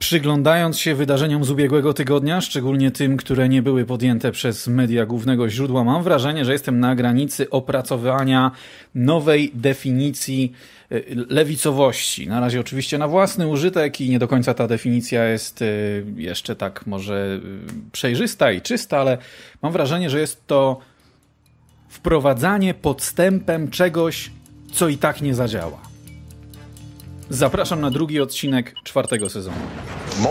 Przyglądając się wydarzeniom z ubiegłego tygodnia, szczególnie tym, które nie były podjęte przez media głównego źródła, mam wrażenie, że jestem na granicy opracowania nowej definicji e, lewicowości. Na razie oczywiście na własny użytek i nie do końca ta definicja jest e, jeszcze tak może e, przejrzysta i czysta, ale mam wrażenie, że jest to wprowadzanie podstępem czegoś, co i tak nie zadziała. Zapraszam na drugi odcinek czwartego sezonu.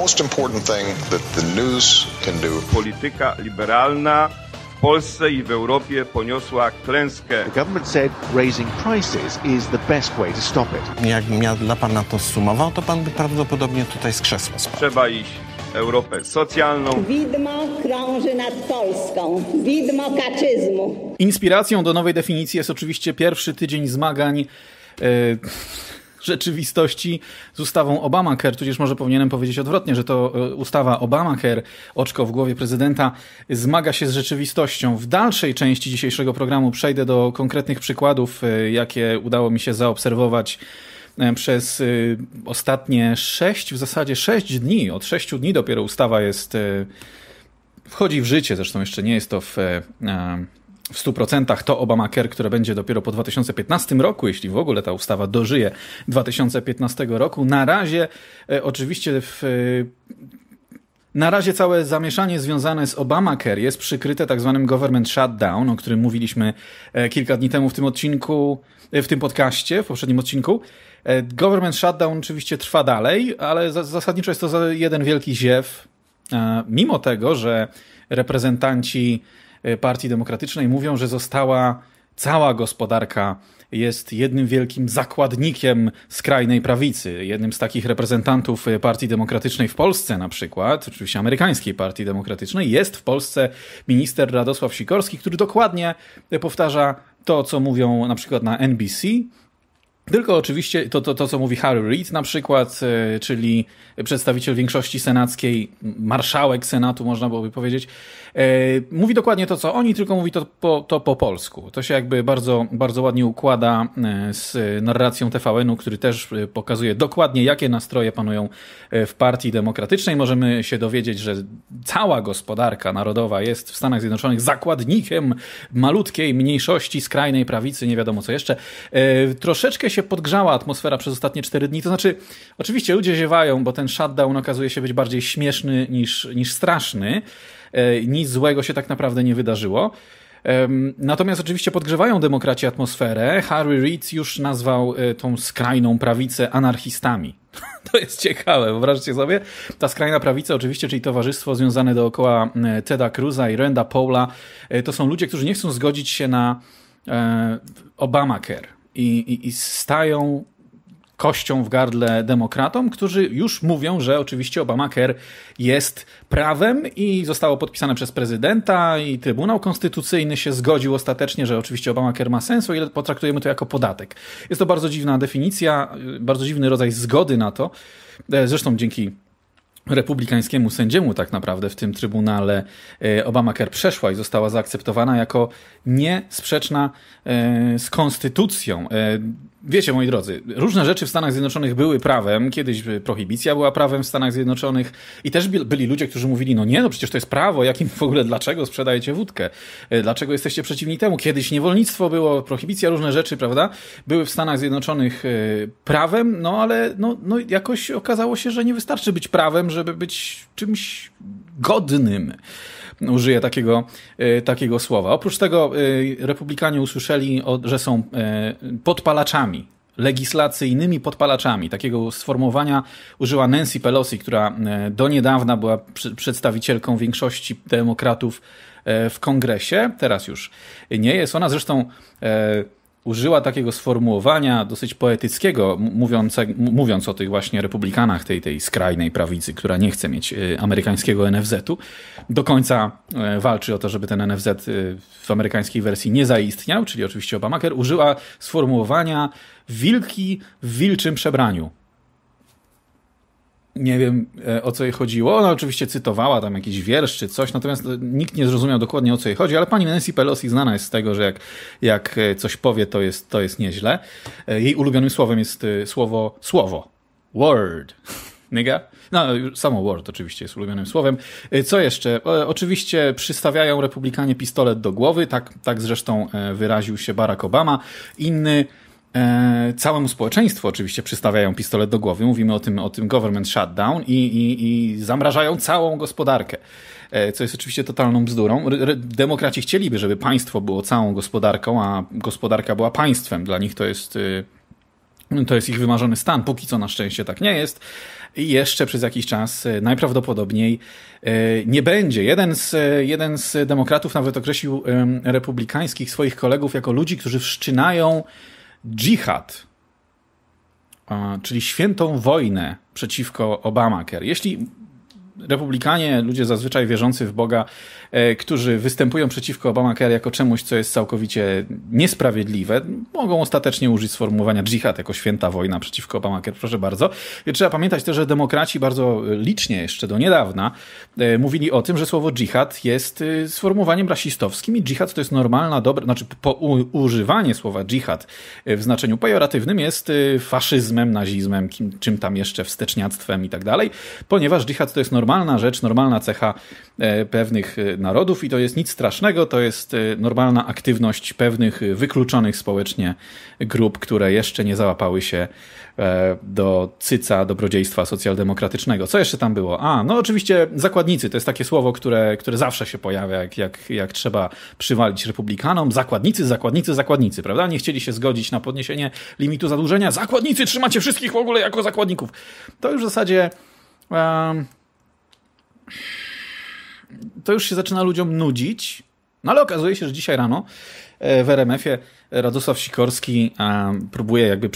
Most important thing that the news can do. Polityka liberalna w Polsce i w Europie poniosła klęskę. The government said raising prices is the best way to stop it. Jakbym ja dla pana to sumował, to pan by prawdopodobnie tutaj z krzesła spadł. Trzeba iść Europę socjalną. Widmo krąży nad Polską. Widmo kaczyzmu. Inspiracją do nowej definicji jest oczywiście pierwszy tydzień zmagań. Yy rzeczywistości z ustawą Obamacare, tudzież może powinienem powiedzieć odwrotnie, że to e, ustawa Obamacare, oczko w głowie prezydenta, zmaga się z rzeczywistością. W dalszej części dzisiejszego programu przejdę do konkretnych przykładów, e, jakie udało mi się zaobserwować e, przez ostatnie sześć, w zasadzie sześć dni, od sześciu dni dopiero ustawa jest wchodzi w życie, zresztą jeszcze nie jest to w w 100% to Obamacare, które będzie dopiero po 2015 roku, jeśli w ogóle ta ustawa dożyje 2015 roku. Na razie e, oczywiście w e, na razie całe zamieszanie związane z Obamacare jest przykryte tak zwanym government shutdown, o którym mówiliśmy e, kilka dni temu w tym odcinku, w tym podcaście, w poprzednim odcinku. Government shutdown oczywiście trwa dalej, ale zasadniczo jest to jeden wielki ziew. Mimo tego, że reprezentanci Y, Partii Demokratycznej mówią, że została cała gospodarka jest jednym wielkim zakładnikiem skrajnej prawicy. Jednym z takich reprezentantów y, Partii Demokratycznej w Polsce, na przykład, oczywiście amerykańskiej Partii Demokratycznej, jest w Polsce minister Radosław Sikorski, który dokładnie powtarza to, co mówią na przykład na NBC tylko oczywiście to, to, to, co mówi Harry Reid na przykład, e, czyli przedstawiciel większości senackiej, marszałek Senatu, można byłoby powiedzieć, e, mówi dokładnie to, co oni, tylko mówi to po, to po polsku. To się jakby bardzo, bardzo ładnie układa e, z narracją TVN-u, który też pokazuje dokładnie, jakie nastroje panują w Partii Demokratycznej. Możemy się dowiedzieć, że cała gospodarka narodowa jest w Stanach Zjednoczonych zakładnikiem malutkiej mniejszości skrajnej prawicy, nie wiadomo co jeszcze. Troszeczkę się się podgrzała atmosfera przez ostatnie 4 dni. To znaczy, oczywiście ludzie ziewają, bo ten shutdown okazuje się być bardziej śmieszny niż, niż straszny. E, nic złego się tak naprawdę nie wydarzyło. Natomiast oczywiście podgrzewają demokraci atmosferę. Harry Reid już nazwał e, tą skrajną prawicę anarchistami. To jest ciekawe, wyobraźcie sobie. Ta skrajna prawica oczywiście, czyli towarzystwo związane dookoła e, Teda Cruza i Renda Paula, to są ludzie, którzy nie chcą zgodzić się na Obamacare i, i, i stają kością w gardle demokratom, którzy już mówią, że oczywiście Obamacare jest prawem i zostało podpisane przez prezydenta i Trybunał Konstytucyjny się zgodził ostatecznie, że oczywiście Obamacare ma sens, o ile potraktujemy to jako podatek. Jest to bardzo dziwna definicja, bardzo dziwny rodzaj zgody na to. E, zresztą dzięki republikańskiemu sędziemu tak naprawdę w tym trybunale e, Obamacare przeszła i została zaakceptowana jako niesprzeczna e, z konstytucją. E, Wiecie, moi drodzy, różne rzeczy w Stanach Zjednoczonych były prawem. Kiedyś prohibicja była prawem w Stanach Zjednoczonych i też byli ludzie, którzy mówili: No nie, no przecież to jest prawo, jakim w ogóle, dlaczego sprzedajecie wódkę? E, dlaczego jesteście przeciwni temu? Kiedyś niewolnictwo było, prohibicja, różne rzeczy, prawda? Były w Stanach Zjednoczonych e, prawem, no ale no, no jakoś okazało się, że nie wystarczy być prawem, żeby być czymś godnym użyję takiego, e, takiego słowa. Oprócz tego e, republikanie usłyszeli, że są e, podpalaczami legislacyjnymi podpalaczami. Takiego sformułowania użyła Nancy Pelosi, która do niedawna była przedstawicielką większości demokratów w kongresie. Teraz już nie jest. Ona zresztą użyła takiego sformułowania dosyć poetyckiego, mówiąc, mówiąc o tych właśnie republikanach tej, tej skrajnej prawicy, która nie chce mieć y, amerykańskiego NFZ-u. Do końca e, walczy o to, żeby ten NFZ y, w amerykańskiej wersji nie zaistniał, czyli oczywiście Obamaker użyła sformułowania wilki w wilczym przebraniu nie wiem e, o co jej chodziło. Ona oczywiście cytowała tam jakiś wiersz czy coś, natomiast e, nikt nie zrozumiał dokładnie o co jej chodzi, ale pani Nancy Pelosi znana jest z tego, że jak, jak e, coś powie, to jest, to jest nieźle. Jej ulubionym słowem jest słowo słowo. Word. Nigga? No, samo Word oczywiście jest ulubionym słowem. Co jeszcze? Oczywiście przystawiają republikanie pistolet do głowy, tak, tak zresztą wyraził się Barack Obama. Inny e, całemu społeczeństwu oczywiście przystawiają pistolet do głowy, mówimy o tym, o tym government shutdown i, i, i zamrażają całą gospodarkę, e, co jest oczywiście totalną bzdurą. R, demokraci chcieliby, żeby państwo było całą gospodarką, a gospodarka była państwem. Dla nich to jest... Y, to jest ich wymarzony stan. Póki co na szczęście tak nie jest. I jeszcze przez jakiś czas y, najprawdopodobniej y, nie będzie. Jeden z, y, jeden z demokratów nawet określił republikańskich swoich kolegów jako ludzi, którzy wszczynają dżihad, czyli świętą wojnę przeciwko Obamacare. Jeśli republikanie, ludzie zazwyczaj wierzący w Boga, e, którzy występują przeciwko Obamacare jako czemuś, co jest całkowicie niesprawiedliwe, mogą ostatecznie użyć sformułowania dżihad jako święta wojna przeciwko Obamacare, proszę bardzo. Trzeba pamiętać też, że demokraci bardzo licznie jeszcze do niedawna e, mówili o tym, że słowo dżihad jest e, sformułowaniem rasistowskim i dżihad to jest normalna, dobra, znaczy po, używanie słowa dżihad w znaczeniu pejoratywnym jest faszyzmem, nazizmem, kim, czym tam jeszcze, wsteczniactwem i tak dalej, ponieważ dżihad to jest normalna normalna rzecz, normalna cecha e, pewnych e, narodów i to jest nic strasznego, to jest e, normalna aktywność pewnych wykluczonych społecznie grup, które jeszcze nie załapały się do cyca dobrodziejstwa socjaldemokratycznego. Co jeszcze tam było? A, no oczywiście zakładnicy, to jest takie słowo, które, które zawsze się pojawia, jak, jak, jak trzeba przywalić republikanom. Zakładnicy, zakładnicy, zakładnicy, prawda? Nie chcieli się zgodzić na podniesienie limitu zadłużenia. Zakładnicy, trzymacie wszystkich w ogóle jako zakładników. To już w zasadzie... Um, to już się zaczyna ludziom nudzić. No ale okazuje się, że dzisiaj rano E, w RMF-ie Radosław Sikorski próbuje jakby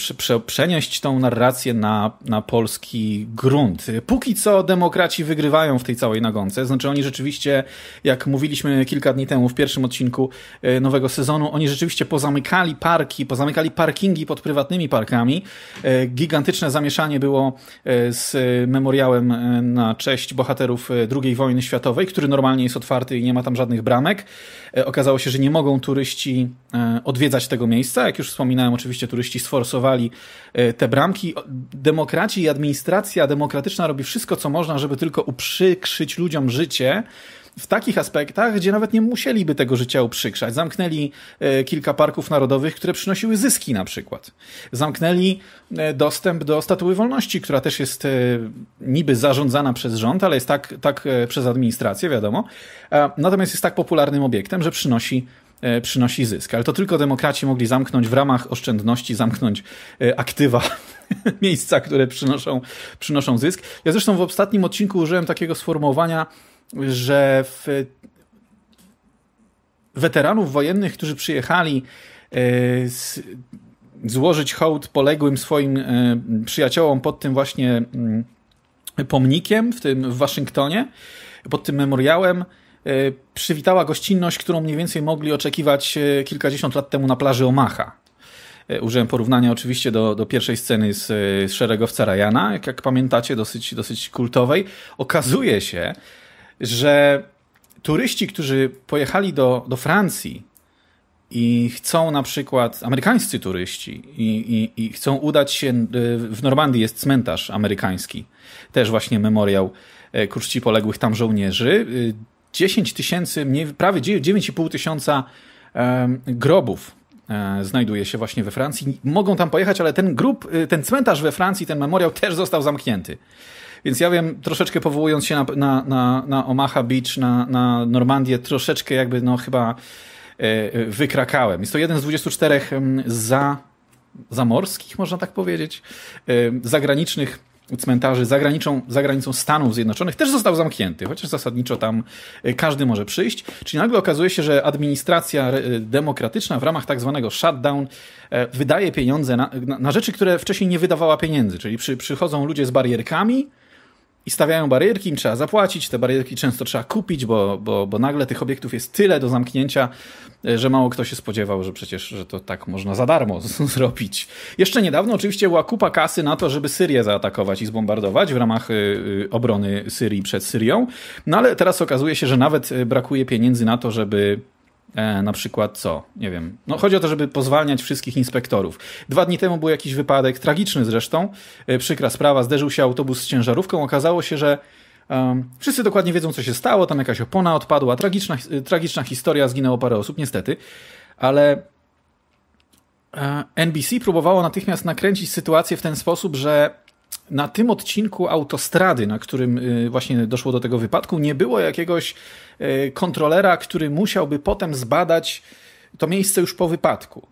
przenieść tą narrację na, na polski grunt. Póki co demokraci wygrywają w tej całej nagonce, znaczy oni rzeczywiście, jak mówiliśmy kilka dni temu w pierwszym odcinku e, nowego sezonu, oni rzeczywiście pozamykali parki, pozamykali parkingi pod prywatnymi parkami. E, gigantyczne zamieszanie było z memoriałem na cześć bohaterów II wojny światowej, który normalnie jest otwarty i nie ma tam żadnych bramek. Okazało się, że nie mogą turyści turyści e, odwiedzać tego miejsca. Jak już wspominałem, oczywiście turyści sforsowali e, te bramki. Demokraci i administracja demokratyczna robi wszystko, co można, żeby tylko uprzykrzyć ludziom życie w takich aspektach, gdzie nawet nie musieliby tego życia uprzykrzać. Zamknęli e, kilka parków narodowych, które przynosiły zyski na przykład. Zamknęli dostęp do Statuły Wolności, która też jest niby zarządzana przez rząd, ale jest tak, tak przez administrację, wiadomo. Natomiast jest tak popularnym obiektem, że przynosi E, przynosi zysk. Ale to tylko demokraci mogli zamknąć w ramach oszczędności, zamknąć e, aktywa miejsca, które przynoszą, przynoszą zysk. Ja zresztą w ostatnim odcinku użyłem takiego sformułowania, że w weteranów wojennych, którzy przyjechali e, z, złożyć hołd poległym swoim przyjaciołom pod tym właśnie mm, pomnikiem w tym w Waszyngtonie, pod tym memoriałem, E, przywitała gościnność, którą mniej więcej mogli oczekiwać e, kilkadziesiąt lat temu na plaży Omaha. E, użyłem porównania oczywiście do, do pierwszej sceny z, z szeregowca Ryana, jak, jak pamiętacie, dosyć, dosyć kultowej. Okazuje się, że turyści, którzy pojechali do, do Francji i chcą na przykład, amerykańscy turyści, i, i, i chcą udać się, w Normandii jest cmentarz amerykański, też właśnie memoriał ku poległych tam żołnierzy. 10 tysięcy, prawie 9,5 tysiąca grobów e, znajduje się właśnie we Francji. Mogą tam pojechać, ale ten grób, y, ten cmentarz we Francji, ten memoriał też został zamknięty. Więc ja wiem, troszeczkę powołując się na, na, na, na Omaha Beach, na, na Normandię, troszeczkę jakby, no chyba e, e, wykrakałem. Jest to jeden z 24 za, zamorskich, można tak powiedzieć, zagranicznych cmentarzy za granicą, za granicą Stanów Zjednoczonych też został zamknięty, chociaż zasadniczo tam e, każdy może przyjść. Czyli nagle okazuje się, że administracja e, demokratyczna w ramach tak zwanego shutdown e, wydaje pieniądze na, na, rzeczy, które wcześniej nie wydawała pieniędzy. Czyli przy, przychodzą ludzie z barierkami, i stawiają barierki, im trzeba zapłacić, te barierki często trzeba kupić, bo, bo, bo nagle tych obiektów jest tyle do zamknięcia, e, że mało kto się spodziewał, że przecież że to tak można za darmo zrobić. Jeszcze niedawno oczywiście była kupa kasy na to, żeby Syrię zaatakować i zbombardować w ramach y, obrony Syrii przed Syrią, no ale teraz okazuje się, że nawet brakuje pieniędzy na to, żeby E, na przykład co? Nie wiem. No, chodzi o to, żeby pozwalniać wszystkich inspektorów. Dwa dni temu był jakiś wypadek, tragiczny zresztą, e, przykra sprawa, zderzył się autobus z ciężarówką. Okazało się, że wszyscy dokładnie wiedzą, co się stało, tam jakaś opona odpadła, tragiczna, tragiczna historia, zginęło parę osób, niestety, ale e, NBC próbowało natychmiast nakręcić sytuację w ten sposób, że na tym odcinku autostrady, na którym y, właśnie doszło do tego wypadku, nie było jakiegoś y, kontrolera, który musiałby potem zbadać to miejsce już po wypadku.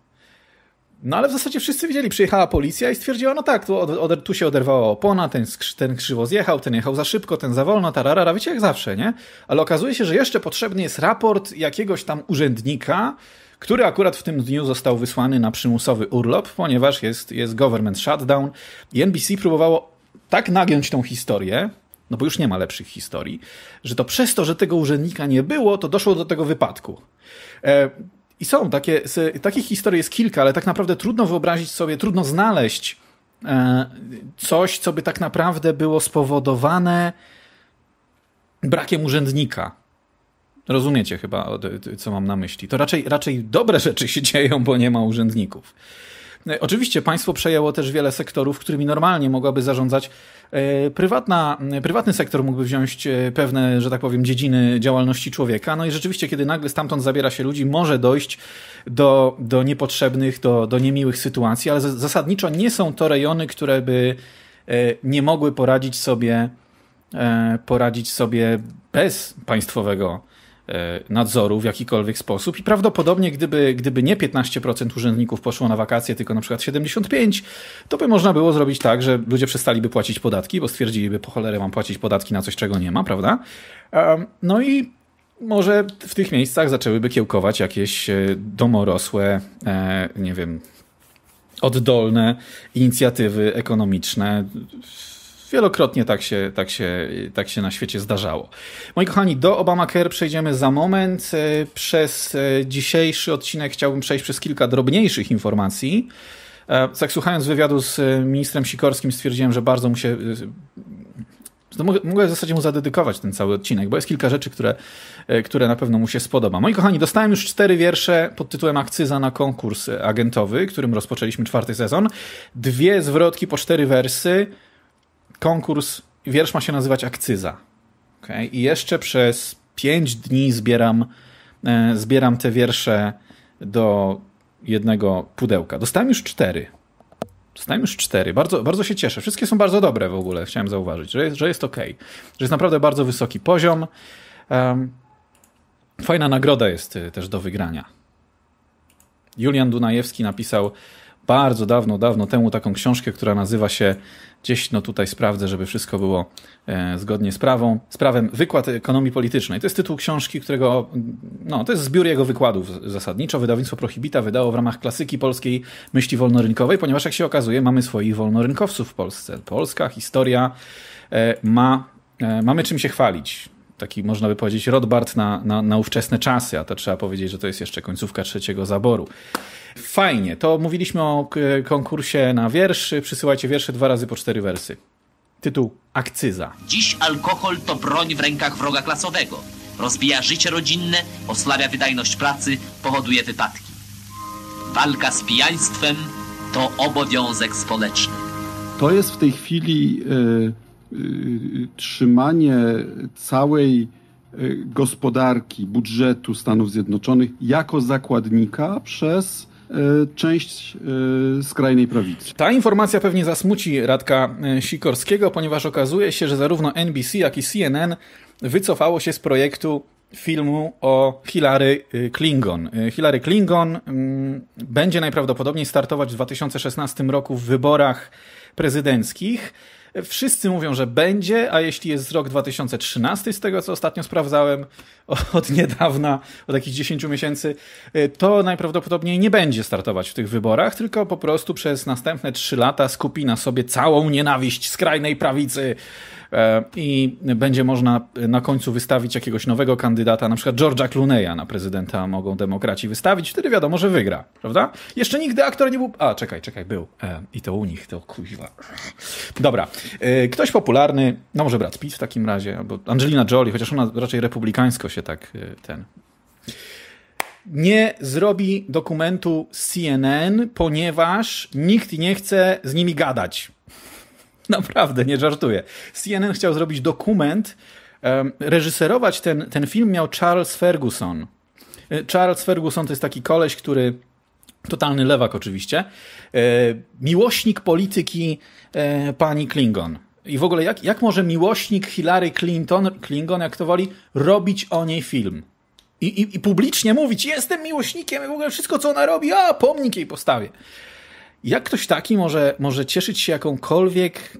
No ale w zasadzie wszyscy wiedzieli, przyjechała policja i stwierdziła, no tak, tu, od, tu się oderwała opona, ten, ten krzywo zjechał, ten jechał za szybko, ten za wolno, tararara, wiecie jak zawsze, nie? Ale okazuje się, że jeszcze potrzebny jest raport jakiegoś tam urzędnika, który akurat w tym dniu został wysłany na przymusowy urlop, ponieważ jest, jest government shutdown i NBC próbowało tak nagiąć tą historię, no bo już nie ma lepszych historii, że to przez to, że tego urzędnika nie było, to doszło do tego wypadku. E, I są takie, takich historii jest kilka, ale tak naprawdę trudno wyobrazić sobie, trudno znaleźć e, coś, co by tak naprawdę było spowodowane brakiem urzędnika. Rozumiecie chyba, co mam na myśli. To raczej, raczej dobre rzeczy się dzieją, bo nie ma urzędników. E, oczywiście państwo przejęło też wiele sektorów, którymi normalnie mogłaby zarządzać e, prywatna, e, prywatny sektor mógłby wziąć pewne, że tak powiem, dziedziny działalności człowieka. No i rzeczywiście, kiedy nagle stamtąd zabiera się ludzi, może dojść do, do niepotrzebnych, do, do niemiłych sytuacji, ale zasadniczo nie są to rejony, które by nie mogły poradzić sobie, poradzić sobie bez państwowego E, nadzoru w jakikolwiek sposób i prawdopodobnie gdyby, gdyby nie 15% urzędników poszło na wakacje, tylko na przykład 75%, to by można było zrobić tak, że ludzie przestaliby płacić podatki, bo stwierdziliby po cholerę mam płacić podatki na coś, czego nie ma, prawda? No i może w tych miejscach zaczęłyby kiełkować jakieś e, domorosłe, e, nie wiem, oddolne inicjatywy ekonomiczne, Wielokrotnie tak się, tak, się, tak się na świecie zdarzało. Moi kochani, do Obamacare przejdziemy za moment. E, przez e, dzisiejszy odcinek chciałbym przejść przez kilka drobniejszych informacji. E, tak słuchając wywiadu z ministrem Sikorskim stwierdziłem, że bardzo mu się... No, mogę w zasadzie mu zadedykować ten cały odcinek, bo jest kilka rzeczy, które, które na pewno mu się spodoba. Moi kochani, dostałem już cztery wiersze pod tytułem Akcyza na konkurs agentowy, którym rozpoczęliśmy czwarty sezon. Dwie zwrotki po cztery wersy konkurs, wiersz ma się nazywać Akcyza. Okay? I jeszcze przez pięć dni zbieram, e, zbieram te wiersze do jednego pudełka. Dostałem już cztery. Dostałem już cztery. Bardzo, bardzo się cieszę. Wszystkie są bardzo dobre w ogóle, chciałem zauważyć, że jest, że jest ok. Że jest naprawdę bardzo wysoki poziom. Um, fajna nagroda jest e, też do wygrania. Julian Dunajewski napisał bardzo dawno, dawno temu taką książkę, która nazywa się Gdzieś no tutaj sprawdzę, żeby wszystko było e, zgodnie z, prawą, z prawem. Wykład ekonomii politycznej. To jest tytuł książki, którego, no to jest zbiór jego wykładów zasadniczo. Wydawnictwo Prohibita wydało w ramach klasyki polskiej myśli wolnorynkowej, ponieważ jak się okazuje mamy swoich wolnorynkowców w Polsce. Polska historia e, ma, e, mamy czym się chwalić taki, można by powiedzieć, Rodbart na, na, na ówczesne czasy, a to trzeba powiedzieć, że to jest jeszcze końcówka trzeciego zaboru. Fajnie, to mówiliśmy o konkursie na wiersz. Przysyłajcie wiersze dwa razy po cztery wersy. Tytuł Akcyza. Dziś alkohol to broń w rękach wroga klasowego. Rozbija życie rodzinne, osłabia wydajność pracy, powoduje wypadki. Walka z pijaństwem to obowiązek społeczny. To jest w tej chwili y, y, y, trzymanie całej gospodarki, budżetu Stanów Zjednoczonych jako zakładnika przez E, część e, skrajnej prawicy. Ta informacja pewnie zasmuci Radka e, Sikorskiego, ponieważ okazuje się, że zarówno NBC, jak i CNN wycofało się z projektu filmu o Hillary Klingon. Hillary Klingon mm, będzie najprawdopodobniej startować w 2016 roku w wyborach prezydenckich. Wszyscy mówią, że będzie, a jeśli jest rok 2013, z tego co ostatnio sprawdzałem od niedawna, od jakichś 10 miesięcy, y, to najprawdopodobniej nie będzie startować w tych wyborach, tylko po prostu przez następne 3 lata skupi na sobie całą nienawiść skrajnej prawicy E, i będzie można na końcu wystawić jakiegoś nowego kandydata, na przykład George'a Clooney'a na prezydenta mogą demokraci wystawić, wtedy wiadomo, że wygra, prawda? Jeszcze nigdy aktor nie był... A, czekaj, czekaj, był. E, I to u nich, to kuźwa. Dobra, e, ktoś popularny, no może Brad Pitt w takim razie, albo Angelina Jolie, chociaż ona raczej republikańsko się tak ten nie zrobi dokumentu CNN, ponieważ nikt nie chce z nimi gadać. Naprawdę, nie żartuję. CNN chciał zrobić dokument. Reżyserować ten, ten film miał Charles Ferguson. E, Charles Ferguson to jest taki koleś, który totalny lewak oczywiście, e, miłośnik polityki e, pani Klingon. I w ogóle jak, jak może miłośnik Hillary Clinton, Klingon, jak to woli, robić o niej film? I, i, i publicznie mówić, jestem miłośnikiem, i w ogóle wszystko, co ona robi, a pomnik jej postawię. Jak ktoś taki może, może cieszyć się jakąkolwiek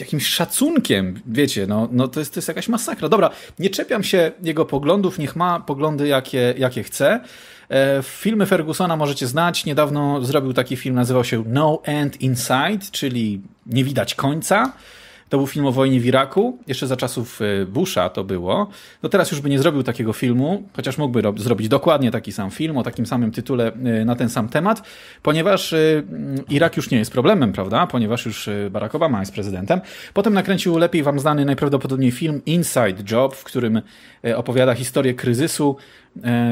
jakimś szacunkiem, wiecie, no, no to, jest, to jest jakaś masakra. Dobra, nie czepiam się jego poglądów, niech ma poglądy jakie, jakie chce. E, filmy Fergusona możecie znać, niedawno zrobił taki film, nazywał się No End Inside, czyli nie widać końca. To był film o wojnie w Iraku, jeszcze za czasów e, Busha to było. No teraz już by nie zrobił takiego filmu, chociaż mógłby zrobić dokładnie taki sam film o takim samym tytule e, na ten sam temat, ponieważ e, Irak już nie jest problemem, prawda? Ponieważ już Barack Obama jest prezydentem. Potem nakręcił lepiej wam znany najprawdopodobniej film Inside Job, w którym opowiada historię kryzysu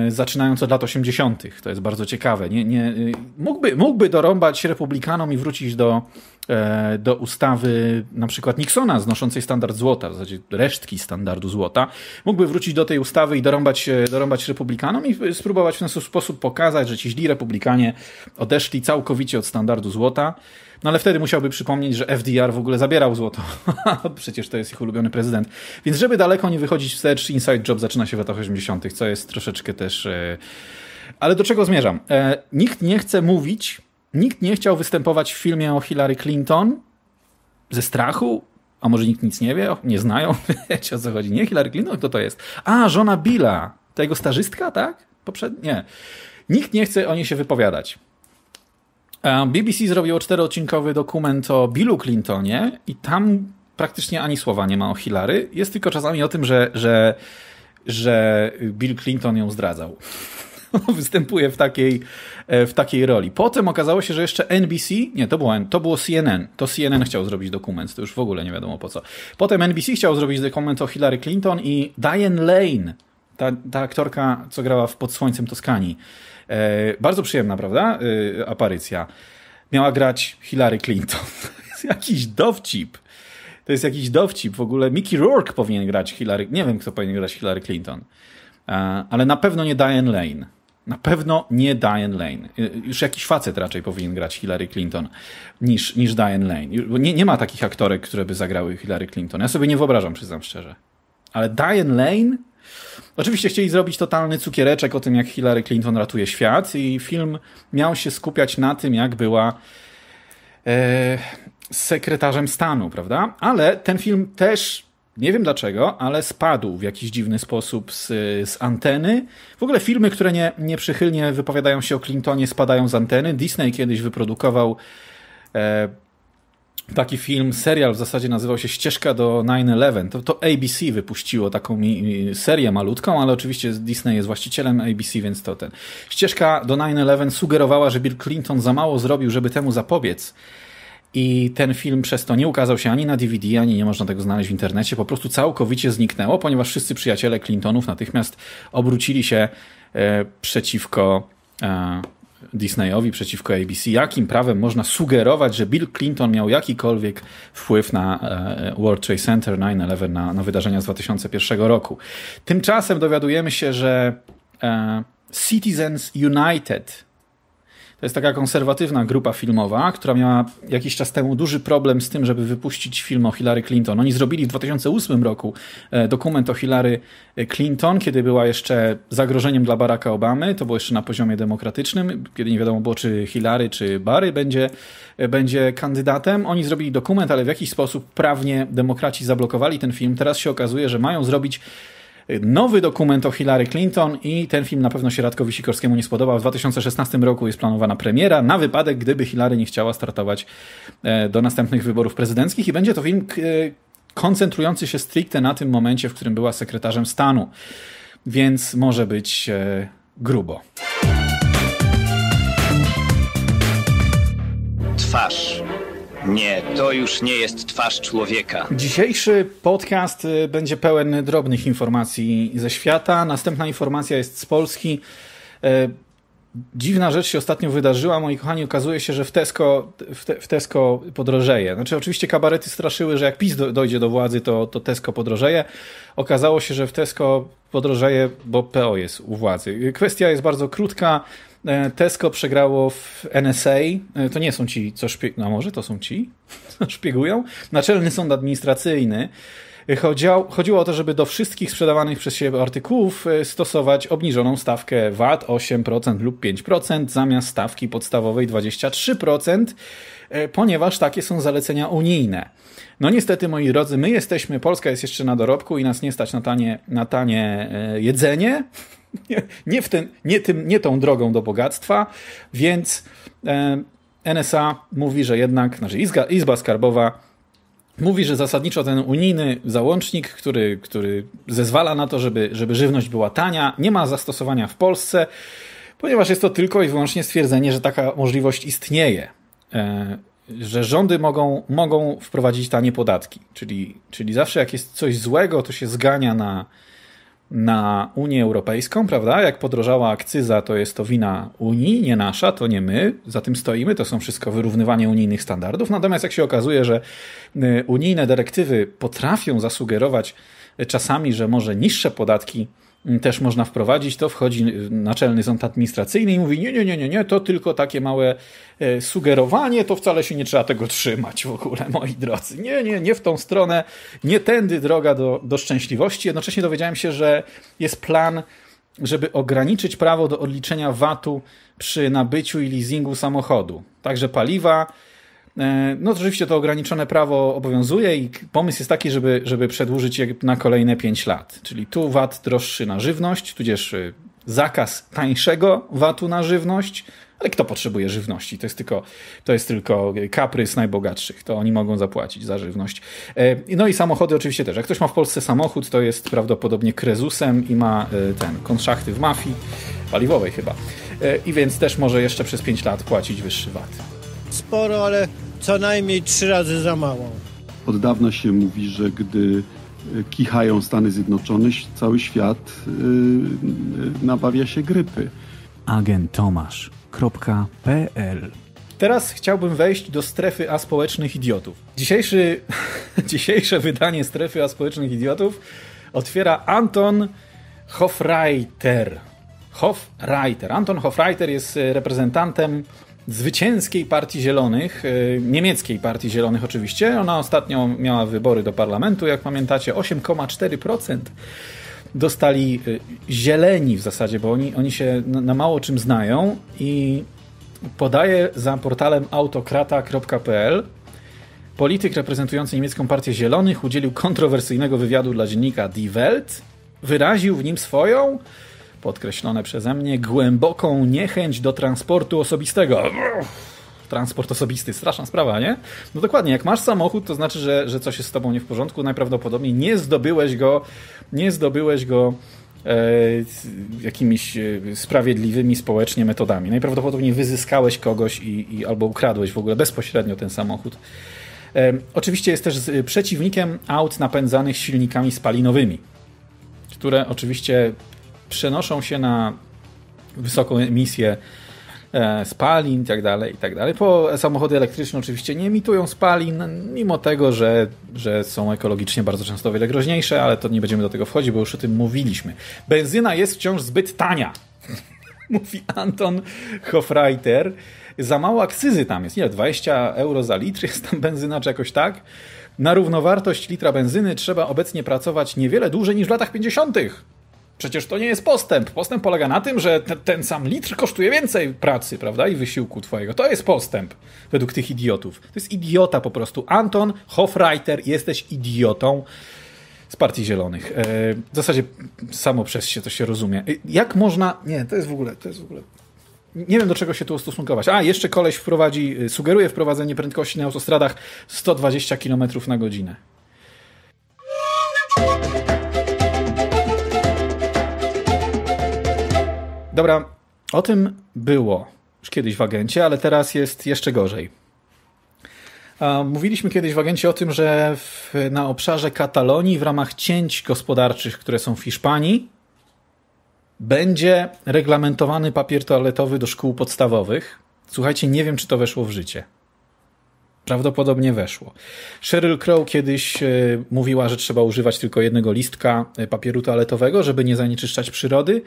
zaczynając od lat 80. To jest bardzo ciekawe. Nie, nie, mógłby, mógłby dorąbać republikanom i wrócić do E, do ustawy na przykład Nixona znoszącej standard złota, w zasadzie resztki standardu złota, mógłby wrócić do tej ustawy i dorąbać, e, dorąbać republikanom i spróbować w ten sposób pokazać, że ci źli republikanie odeszli całkowicie od standardu złota. No ale wtedy musiałby przypomnieć, że FDR w ogóle zabierał złoto. Przecież to jest ich ulubiony prezydent. Więc żeby daleko nie wychodzić wstecz, Inside Job zaczyna się w latach 80., co jest troszeczkę też... E, ale do czego zmierzam? Nikt nie chce mówić Nikt nie chciał występować w filmie o Hillary Clinton ze strachu, a może nikt nic nie wie, nie znają, wiecie o co chodzi. Nie, Hillary Clinton, kto to jest? A, żona Billa, tego starzystka, tak? Poprzednie. Nikt nie chce o niej się wypowiadać. BBC zrobiło czteroodcinkowy dokument o Billu Clintonie i tam praktycznie ani słowa nie ma o Hillary. Jest tylko czasami o tym, że, że, że Bill Clinton ją zdradzał. występuje w takiej, e, w takiej roli. Potem okazało się, że jeszcze NBC, nie, to było, to było CNN, to CNN chciał zrobić dokument, to już w ogóle nie wiadomo po co. Potem NBC chciał zrobić dokument o Hillary Clinton i Diane Lane, ta, ta aktorka, co grała w Pod Słońcem Toskanii. E, bardzo przyjemna, prawda, e, aparycja. Miała grać Hillary Clinton. To jest jakiś dowcip. To jest jakiś dowcip. W ogóle Mickey Rourke powinien grać Hillary, nie wiem kto powinien grać Hillary Clinton. E, ale na pewno nie Diane Lane. Na pewno nie Diane Lane. Y, już jakiś facet raczej powinien grać Hillary Clinton niż, niż Diane Lane. Nie, nie ma takich aktorek, które by zagrały Hillary Clinton. Ja sobie nie wyobrażam, przyznam szczerze. Ale Diane Lane? Oczywiście chcieli zrobić totalny cukiereczek o tym, jak Hillary Clinton ratuje świat i film miał się skupiać na tym, jak była e, sekretarzem stanu, prawda? Ale ten film też nie wiem dlaczego, ale spadł w jakiś dziwny sposób z, z anteny. W ogóle filmy, które nie, nieprzychylnie wypowiadają się o Clintonie, spadają z anteny. Disney kiedyś wyprodukował e, taki film, serial w zasadzie nazywał się Ścieżka do 9-11. To, to ABC wypuściło taką mi, serię malutką, ale oczywiście Disney jest właścicielem ABC, więc to ten. Ścieżka do 9-11 sugerowała, że Bill Clinton za mało zrobił, żeby temu zapobiec. I ten film przez to nie ukazał się ani na DVD, ani nie można tego znaleźć w internecie. Po prostu całkowicie zniknęło, ponieważ wszyscy przyjaciele Clintonów natychmiast obrócili się e, przeciwko e, Disneyowi, przeciwko ABC. Jakim prawem można sugerować, że Bill Clinton miał jakikolwiek wpływ na e, World Trade Center 9-11, na, na wydarzenia z 2001 roku? Tymczasem dowiadujemy się, że Citizens United to jest taka konserwatywna grupa filmowa, która miała jakiś czas temu duży problem z tym, żeby wypuścić film o Hillary Clinton. Oni zrobili w 2008 roku e, dokument o Hillary e, Clinton, kiedy była jeszcze zagrożeniem dla Baracka Obamy. To było jeszcze na poziomie demokratycznym, kiedy nie wiadomo było, czy Hillary, czy Barry będzie, e, będzie kandydatem. Oni zrobili dokument, ale w jakiś sposób prawnie demokraci zablokowali ten film. Teraz się okazuje, że mają zrobić nowy dokument o Hillary Clinton i ten film na pewno się Radkowi Sikorskiemu nie spodobał. W 2016 roku jest planowana premiera na wypadek, gdyby Hillary nie chciała startować e, do następnych wyborów prezydenckich i będzie to film e, koncentrujący się stricte na tym momencie, w którym była sekretarzem stanu. Więc może być e, grubo. Twarz nie, to już nie jest twarz człowieka. Dzisiejszy podcast y, będzie pełen drobnych informacji ze świata. Następna informacja jest z Polski. Y, dziwna rzecz się ostatnio wydarzyła, moi kochani. Okazuje się, że w Tesco, w, te, w Tesco podrożeje. Znaczy, oczywiście kabarety straszyły, że jak PiS do, dojdzie do władzy, to, to Tesco podrożeje. Okazało się, że w Tesco podrożeje, bo PO jest u władzy. Kwestia jest bardzo krótka. E, Tesco przegrało w NSA. E, to nie są ci, co szpiegują. No może to są ci, co szpiegują. Naczelny Sąd Administracyjny. E, chodziło, chodziło o to, żeby do wszystkich sprzedawanych przez siebie artykułów stosować obniżoną stawkę VAT 8% lub 5% zamiast stawki podstawowej 23%, ponieważ takie są zalecenia unijne. No niestety, moi drodzy, my jesteśmy, Polska jest jeszcze na dorobku i nas nie stać na tanie, na tanie jedzenie, nie, w ten, nie, tym, nie tą drogą do bogactwa, więc e, NSA mówi, że jednak, znaczy Izba, Izba Skarbowa mówi, że zasadniczo ten unijny załącznik, który, który zezwala na to, żeby, żeby żywność była tania, nie ma zastosowania w Polsce, ponieważ jest to tylko i wyłącznie stwierdzenie, że taka możliwość istnieje. E, że rządy mogą, mogą wprowadzić tanie podatki. Czyli, czyli zawsze jak jest coś złego, to się zgania na, na Unię Europejską, prawda? Jak podrożała akcyza, to jest to wina Unii, nie nasza, to nie my, za tym stoimy, to są wszystko wyrównywanie unijnych standardów. Natomiast jak się okazuje, że y, unijne dyrektywy potrafią zasugerować y, czasami, że może niższe podatki też można wprowadzić, to wchodzi naczelny sąd administracyjny i mówi: Nie, nie, nie, nie, nie, to tylko takie małe e, sugerowanie, to wcale się nie trzeba tego trzymać w ogóle, moi drodzy. Nie, nie, nie w tą stronę, nie tędy droga do, do szczęśliwości. Jednocześnie dowiedziałem się, że jest plan, żeby ograniczyć prawo do odliczenia VAT-u przy nabyciu i leasingu samochodu, także paliwa E, no oczywiście to ograniczone prawo obowiązuje i pomysł jest taki, żeby, żeby przedłużyć je na kolejne 5 lat. Czyli tu VAT droższy na żywność, tudzież y, zakaz tańszego VAT-u na żywność, ale kto potrzebuje żywności? To jest tylko, to jest tylko y, kaprys najbogatszych. To oni mogą zapłacić za żywność. E, no i samochody oczywiście też. Jak ktoś ma w Polsce samochód, to jest prawdopodobnie krezusem i ma y, ten konszachty w mafii paliwowej chyba. E, I więc też może jeszcze przez 5 lat płacić wyższy VAT. Sporo, ale co najmniej trzy razy za mało. Od dawna się mówi, że gdy e, kichają Stany Zjednoczone, cały świat yy, nabawia się grypy. Agent Teraz chciałbym wejść do strefy aspołecznych idiotów. Dzisiejszy, dzisiejsze wydanie strefy aspołecznych idiotów otwiera Anton Hofreiter. Hofreiter. Anton Hofreiter jest reprezentantem zwycięskiej partii zielonych, y, niemieckiej partii zielonych oczywiście. Ona ostatnio miała wybory do parlamentu, jak pamiętacie, 8,4% dostali y, zieleni w zasadzie, bo oni, oni się na mało czym znają i podaje za portalem autokrata.pl Polityk reprezentujący niemiecką partię Zielonych udzielił kontrowersyjnego wywiadu dla dziennika Die Welt. Wyraził w nim swoją podkreślone przeze mnie, głęboką niechęć do transportu osobistego. Transport osobisty, straszna sprawa, nie? No dokładnie, jak masz samochód, to znaczy, że, że coś jest z tobą nie w porządku. Najprawdopodobniej nie zdobyłeś go, nie zdobyłeś go e, jakimiś e, sprawiedliwymi społecznie metodami. Najprawdopodobniej wyzyskałeś kogoś i, i albo ukradłeś w ogóle bezpośrednio ten samochód. E, oczywiście jest też przeciwnikiem aut napędzanych silnikami spalinowymi, które oczywiście przenoszą się na wysoką emisję e, spalin itd., tak itd. Tak po samochody elektryczne oczywiście nie emitują spalin, mimo tego, że, że są ekologicznie bardzo często o wiele groźniejsze, ale to nie będziemy do tego wchodzić, bo już o tym mówiliśmy. Benzyna jest wciąż zbyt tania, mówi Anton Hofreiter. Za mało akcyzy tam jest, nie, 20 euro za litr jest tam benzyna czy jakoś tak. Na równowartość litra benzyny trzeba obecnie pracować niewiele dłużej niż w latach 50. Przecież to nie jest postęp. Postęp polega na tym, że ten, ten, sam litr kosztuje więcej pracy, prawda? I wysiłku twojego. To jest postęp według tych idiotów. To jest idiota po prostu. Anton Hofreiter, jesteś idiotą z Partii Zielonych. E, w zasadzie samo przez się to się rozumie. E, jak można... Nie, to jest w ogóle... To jest w ogóle... Nie wiem, do czego się tu ustosunkować. A, jeszcze koleś wprowadzi, sugeruje wprowadzenie prędkości na autostradach 120 km na godzinę. Dobra, o tym było już kiedyś w agencie, ale teraz jest jeszcze gorzej. Mówiliśmy kiedyś w agencie o tym, że w, na obszarze Katalonii w ramach cięć gospodarczych, które są w Hiszpanii, będzie reglamentowany papier toaletowy do szkół podstawowych. Słuchajcie, nie wiem, czy to weszło w życie. Prawdopodobnie weszło. Sheryl Crow kiedyś e, mówiła, że trzeba używać tylko jednego listka e, papieru toaletowego, żeby nie zanieczyszczać przyrody.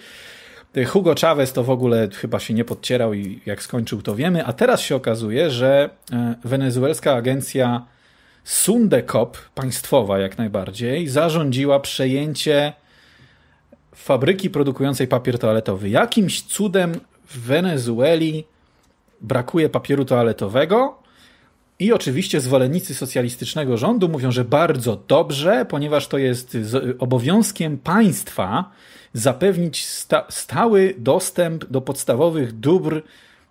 Hugo Chavez to w ogóle chyba się nie podcierał i jak skończył to wiemy, a teraz się okazuje, że e, wenezuelska agencja Sundecop, państwowa jak najbardziej, zarządziła przejęcie fabryki produkującej papier toaletowy. Jakimś cudem w Wenezueli brakuje papieru toaletowego, i oczywiście zwolennicy socjalistycznego rządu mówią, że bardzo dobrze, ponieważ to jest obowiązkiem państwa zapewnić sta stały dostęp do podstawowych dóbr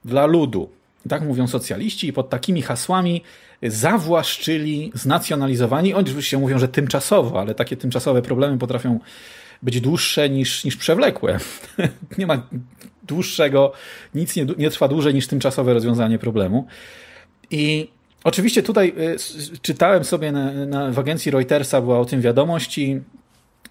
dla ludu. Tak mówią socjaliści i pod takimi hasłami zawłaszczyli, znacjonalizowani. Oni oczywiście mówią, że tymczasowo, ale takie tymczasowe problemy potrafią być dłuższe niż, niż przewlekłe. nie ma dłuższego, nic nie, nie trwa dłużej niż tymczasowe rozwiązanie problemu. I Oczywiście tutaj y, czytałem sobie na, na, w agencji Reutersa, była o tym wiadomość i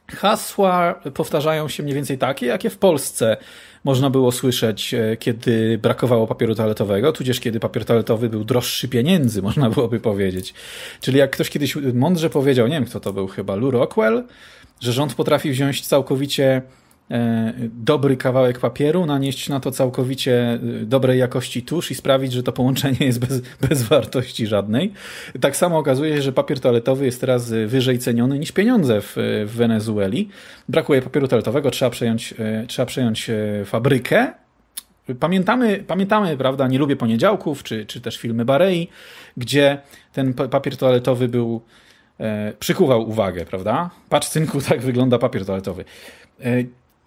hasła powtarzają się mniej więcej takie, jakie w Polsce można było słyszeć, e, kiedy brakowało papieru toaletowego, tudzież kiedy papier toaletowy był droższy pieniędzy, można byłoby powiedzieć. Czyli jak ktoś kiedyś mądrze powiedział, nie wiem kto to był chyba, Lou Rockwell, że rząd potrafi wziąć całkowicie E, dobry kawałek papieru, nanieść na to całkowicie e, dobrej jakości tusz i sprawić, że to połączenie jest bez, bez wartości żadnej. Tak samo okazuje się, że papier toaletowy jest teraz e, wyżej ceniony niż pieniądze w, w Wenezueli. Brakuje papieru toaletowego, trzeba przejąć, trzeba przejąć fabrykę Pamiętamy, pamiętamy, prawda, Nie lubię poniedziałków, czy, czy też filmy Barei, gdzie ten papier toaletowy był, przykuwał uwagę, prawda? Patrz, synku, tak wygląda papier toaletowy.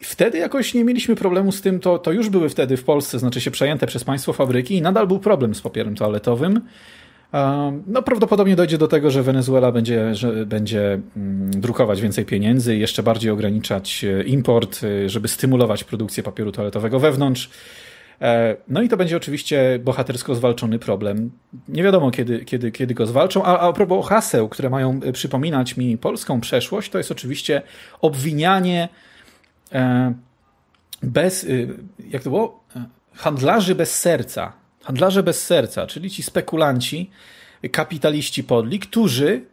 Wtedy jakoś nie mieliśmy problemu z tym, to, to już były wtedy w Polsce, znaczy się przejęte przez państwo fabryki i nadal był problem z papierem toaletowym. Ehm, no prawdopodobnie dojdzie do tego, że Wenezuela będzie, że będzie mm, drukować więcej pieniędzy, jeszcze bardziej ograniczać e, import, e, żeby stymulować produkcję papieru toaletowego wewnątrz. E, no i to będzie oczywiście bohatersko zwalczony problem. Nie wiadomo, kiedy, kiedy, kiedy go zwalczą. A, a propos haseł, które mają przypominać mi polską przeszłość, to jest oczywiście obwinianie E, bez, y, jak to było? E, handlarzy bez serca. Handlarze bez serca, czyli ci spekulanci, kapitaliści podli, którzy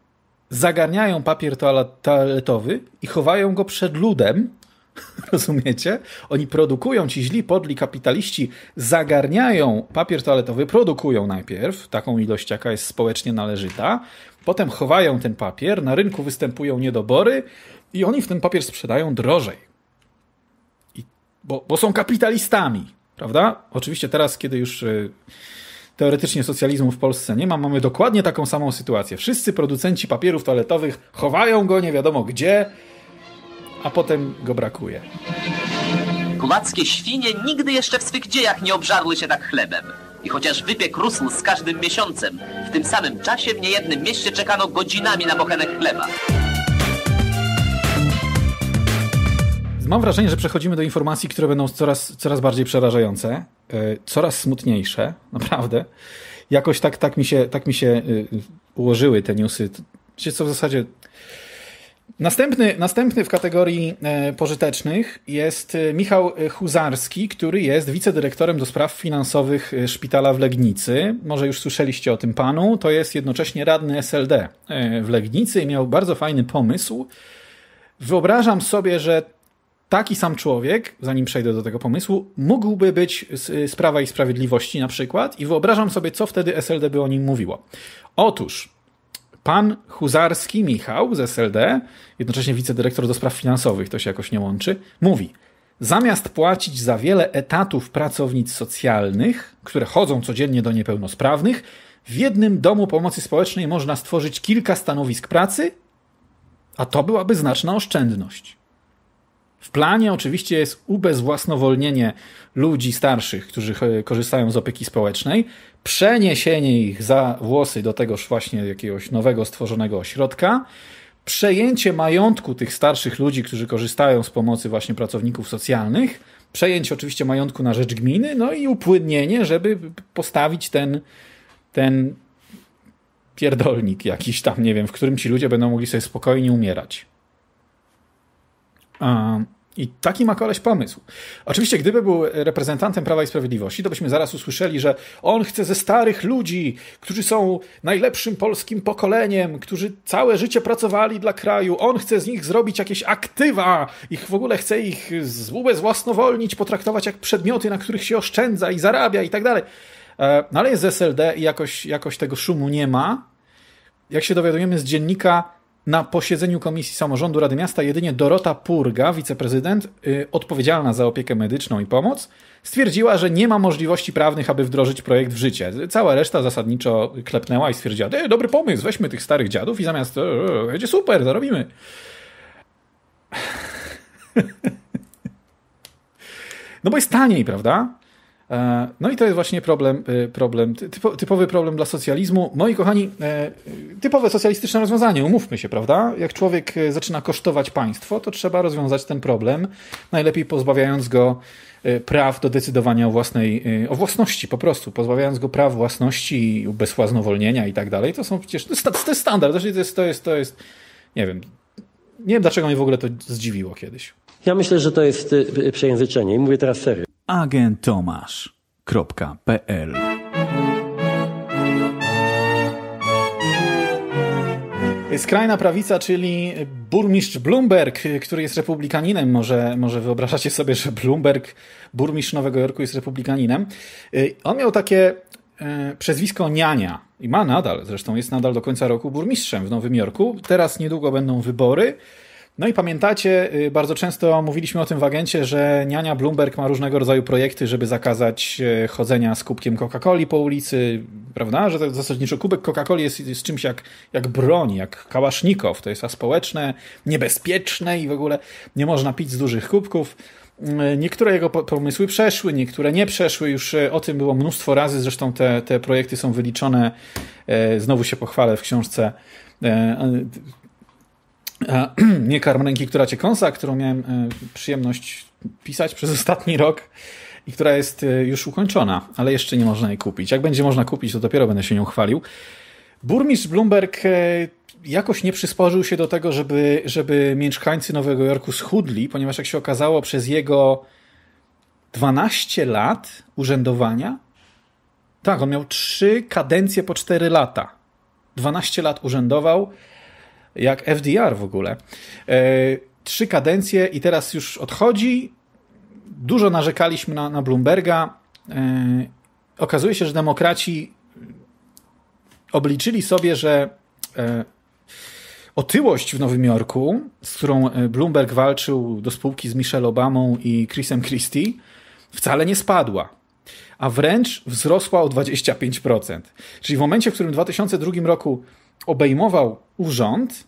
zagarniają papier toaletowy i chowają go przed ludem. Rozumiecie? Oni produkują, ci źli, podli kapitaliści zagarniają papier toaletowy, produkują najpierw taką ilość, jaka jest społecznie należyta, potem chowają ten papier, na rynku występują niedobory i oni w ten papier sprzedają drożej bo, bo są kapitalistami, prawda? Oczywiście teraz, kiedy już e, teoretycznie socjalizmu w Polsce nie ma, mamy dokładnie taką samą sytuację. Wszyscy producenci papierów toaletowych chowają go nie wiadomo gdzie, a potem go brakuje. Kumackie świnie nigdy jeszcze w swych dziejach nie obżarły się tak chlebem. I chociaż wypiek rósł z każdym miesiącem, w tym samym czasie w niejednym mieście czekano godzinami na bochenek chleba. Mam wrażenie, że przechodzimy do informacji, które będą coraz, coraz bardziej przerażające, e, coraz smutniejsze, naprawdę. Jakoś tak, tak, mi się, tak mi się e, ułożyły te newsy. Wiecie co w zasadzie. Następny, następny w kategorii e, pożytecznych jest Michał Huzarski, który jest wicedyrektorem do spraw finansowych szpitala w Legnicy. Może już słyszeliście o tym panu. To jest jednocześnie radny SLD w Legnicy i miał bardzo fajny pomysł. Wyobrażam sobie, że taki sam człowiek, zanim przejdę do tego pomysłu, mógłby być z, z Prawa i Sprawiedliwości na przykład i wyobrażam sobie, co wtedy SLD by o nim mówiło. Otóż pan Huzarski Michał z SLD, jednocześnie wicedyrektor do spraw finansowych, to się jakoś nie łączy, mówi zamiast płacić za wiele etatów pracownic socjalnych, które chodzą codziennie do niepełnosprawnych, w jednym domu pomocy społecznej można stworzyć kilka stanowisk pracy, a to byłaby znaczna oszczędność. W planie oczywiście jest ubezwłasnowolnienie ludzi starszych, którzy e, korzystają z opieki społecznej, przeniesienie ich za włosy do tegoż właśnie jakiegoś nowego stworzonego ośrodka, przejęcie majątku tych starszych ludzi, którzy korzystają z pomocy właśnie pracowników socjalnych, przejęcie oczywiście majątku na rzecz gminy, no i upłynnienie, żeby postawić ten, ten pierdolnik jakiś tam, nie wiem, w którym ci ludzie będą mogli sobie spokojnie umierać. I taki ma koleś pomysł. Oczywiście, gdyby był reprezentantem Prawa i Sprawiedliwości, to byśmy zaraz usłyszeli, że on chce ze starych ludzi, którzy są najlepszym polskim pokoleniem, którzy całe życie pracowali dla kraju, on chce z nich zrobić jakieś aktywa, ich w ogóle chce ich ubezwłasnowolnić, potraktować jak przedmioty, na których się oszczędza i zarabia i tak dalej. E, no ale jest z SLD i jakoś, jakoś tego szumu nie ma. Jak się dowiadujemy z dziennika, na posiedzeniu Komisji Samorządu Rady Miasta jedynie Dorota Purga, wiceprezydent yy, odpowiedzialna za opiekę medyczną i pomoc, stwierdziła, że nie ma możliwości prawnych, aby wdrożyć projekt w życie. Cała reszta zasadniczo klepnęła i stwierdziła, e, dobry pomysł, weźmy tych starych dziadów i zamiast e, e, będzie super, zarobimy. no bo jest taniej, prawda? E, no i to jest właśnie problem, e, problem typowy problem dla socjalizmu. Moi kochani, e, typowe socjalistyczne rozwiązanie, umówmy się, prawda? Jak człowiek zaczyna kosztować państwo, to trzeba rozwiązać ten problem, najlepiej pozbawiając go praw do decydowania o własnej, o własności po prostu, pozbawiając go praw własności, bezwłaznowolnienia i tak dalej. To są przecież, to jest, to jest standard, to jest, to jest, to jest, nie wiem, nie wiem dlaczego mnie w ogóle to zdziwiło kiedyś. Ja myślę, że to jest przejęzyczenie i mówię teraz serio agentomasz.pl Skrajna prawica, czyli burmistrz Bloomberg, który jest republikaninem, może, może wyobrażacie sobie, że Bloomberg, burmistrz Nowego Jorku, jest republikaninem. Y, on miał takie y, przezwisko Niania i ma nadal, zresztą jest nadal do końca roku burmistrzem w Nowym Jorku. Teraz niedługo będą wybory. No i pamiętacie, y, bardzo często mówiliśmy o tym w agencie, że niania Bloomberg ma różnego rodzaju projekty, żeby zakazać y, chodzenia z kubkiem Coca-Coli po ulicy, prawda? Że zasadniczo kubek Coca-Coli jest, jest czymś jak, jak broń, jak kałasznikow. To jest aspołeczne, niebezpieczne i w ogóle nie można pić z dużych kubków. Y, niektóre jego pomysły przeszły, niektóre nie przeszły. Już o tym było mnóstwo razy. Zresztą te, te projekty są wyliczone. Znowu się pochwalę w książce nie karm ręki, która cię kąsa, którą miałem e, przyjemność pisać przez ostatni rok i która jest e, już ukończona, ale jeszcze nie można jej kupić. Jak będzie można kupić, to dopiero będę się nią chwalił. Burmistrz Bloomberg e, jakoś nie przysporzył się do tego, żeby, żeby mieszkańcy Nowego Jorku schudli, ponieważ jak się okazało, przez jego 12 lat urzędowania, tak, on miał 3 kadencje po 4 lata. 12 lat urzędował, jak FDR w ogóle. E, trzy kadencje i teraz już odchodzi. Dużo narzekaliśmy na, na Bloomberga. E, okazuje się, że demokraci obliczyli sobie, że e, otyłość w Nowym Jorku, z którą Bloomberg walczył do spółki z Michelle Obamą i Chrisem Christie, wcale nie spadła, a wręcz wzrosła o 25%. Czyli w momencie, w którym w 2002 roku obejmował urząd,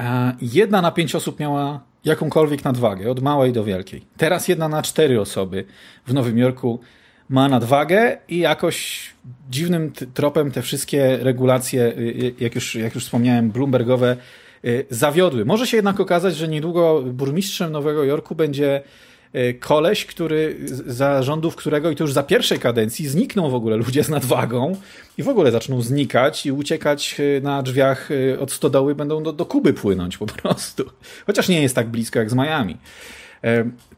e, jedna na pięć osób miała jakąkolwiek nadwagę, od małej do wielkiej. Teraz jedna na cztery osoby w Nowym Jorku ma nadwagę i jakoś dziwnym tropem te wszystkie regulacje, y, y, jak już, jak już wspomniałem, Bloombergowe, y, zawiodły. Może się jednak okazać, że niedługo burmistrzem Nowego Jorku będzie E, koleś, który za rządów którego, i to już za pierwszej kadencji, znikną w ogóle ludzie z nadwagą i w ogóle zaczną znikać i uciekać e, na drzwiach e, od stodoły, będą do, do Kuby płynąć po prostu. Chociaż nie jest tak blisko jak z Miami.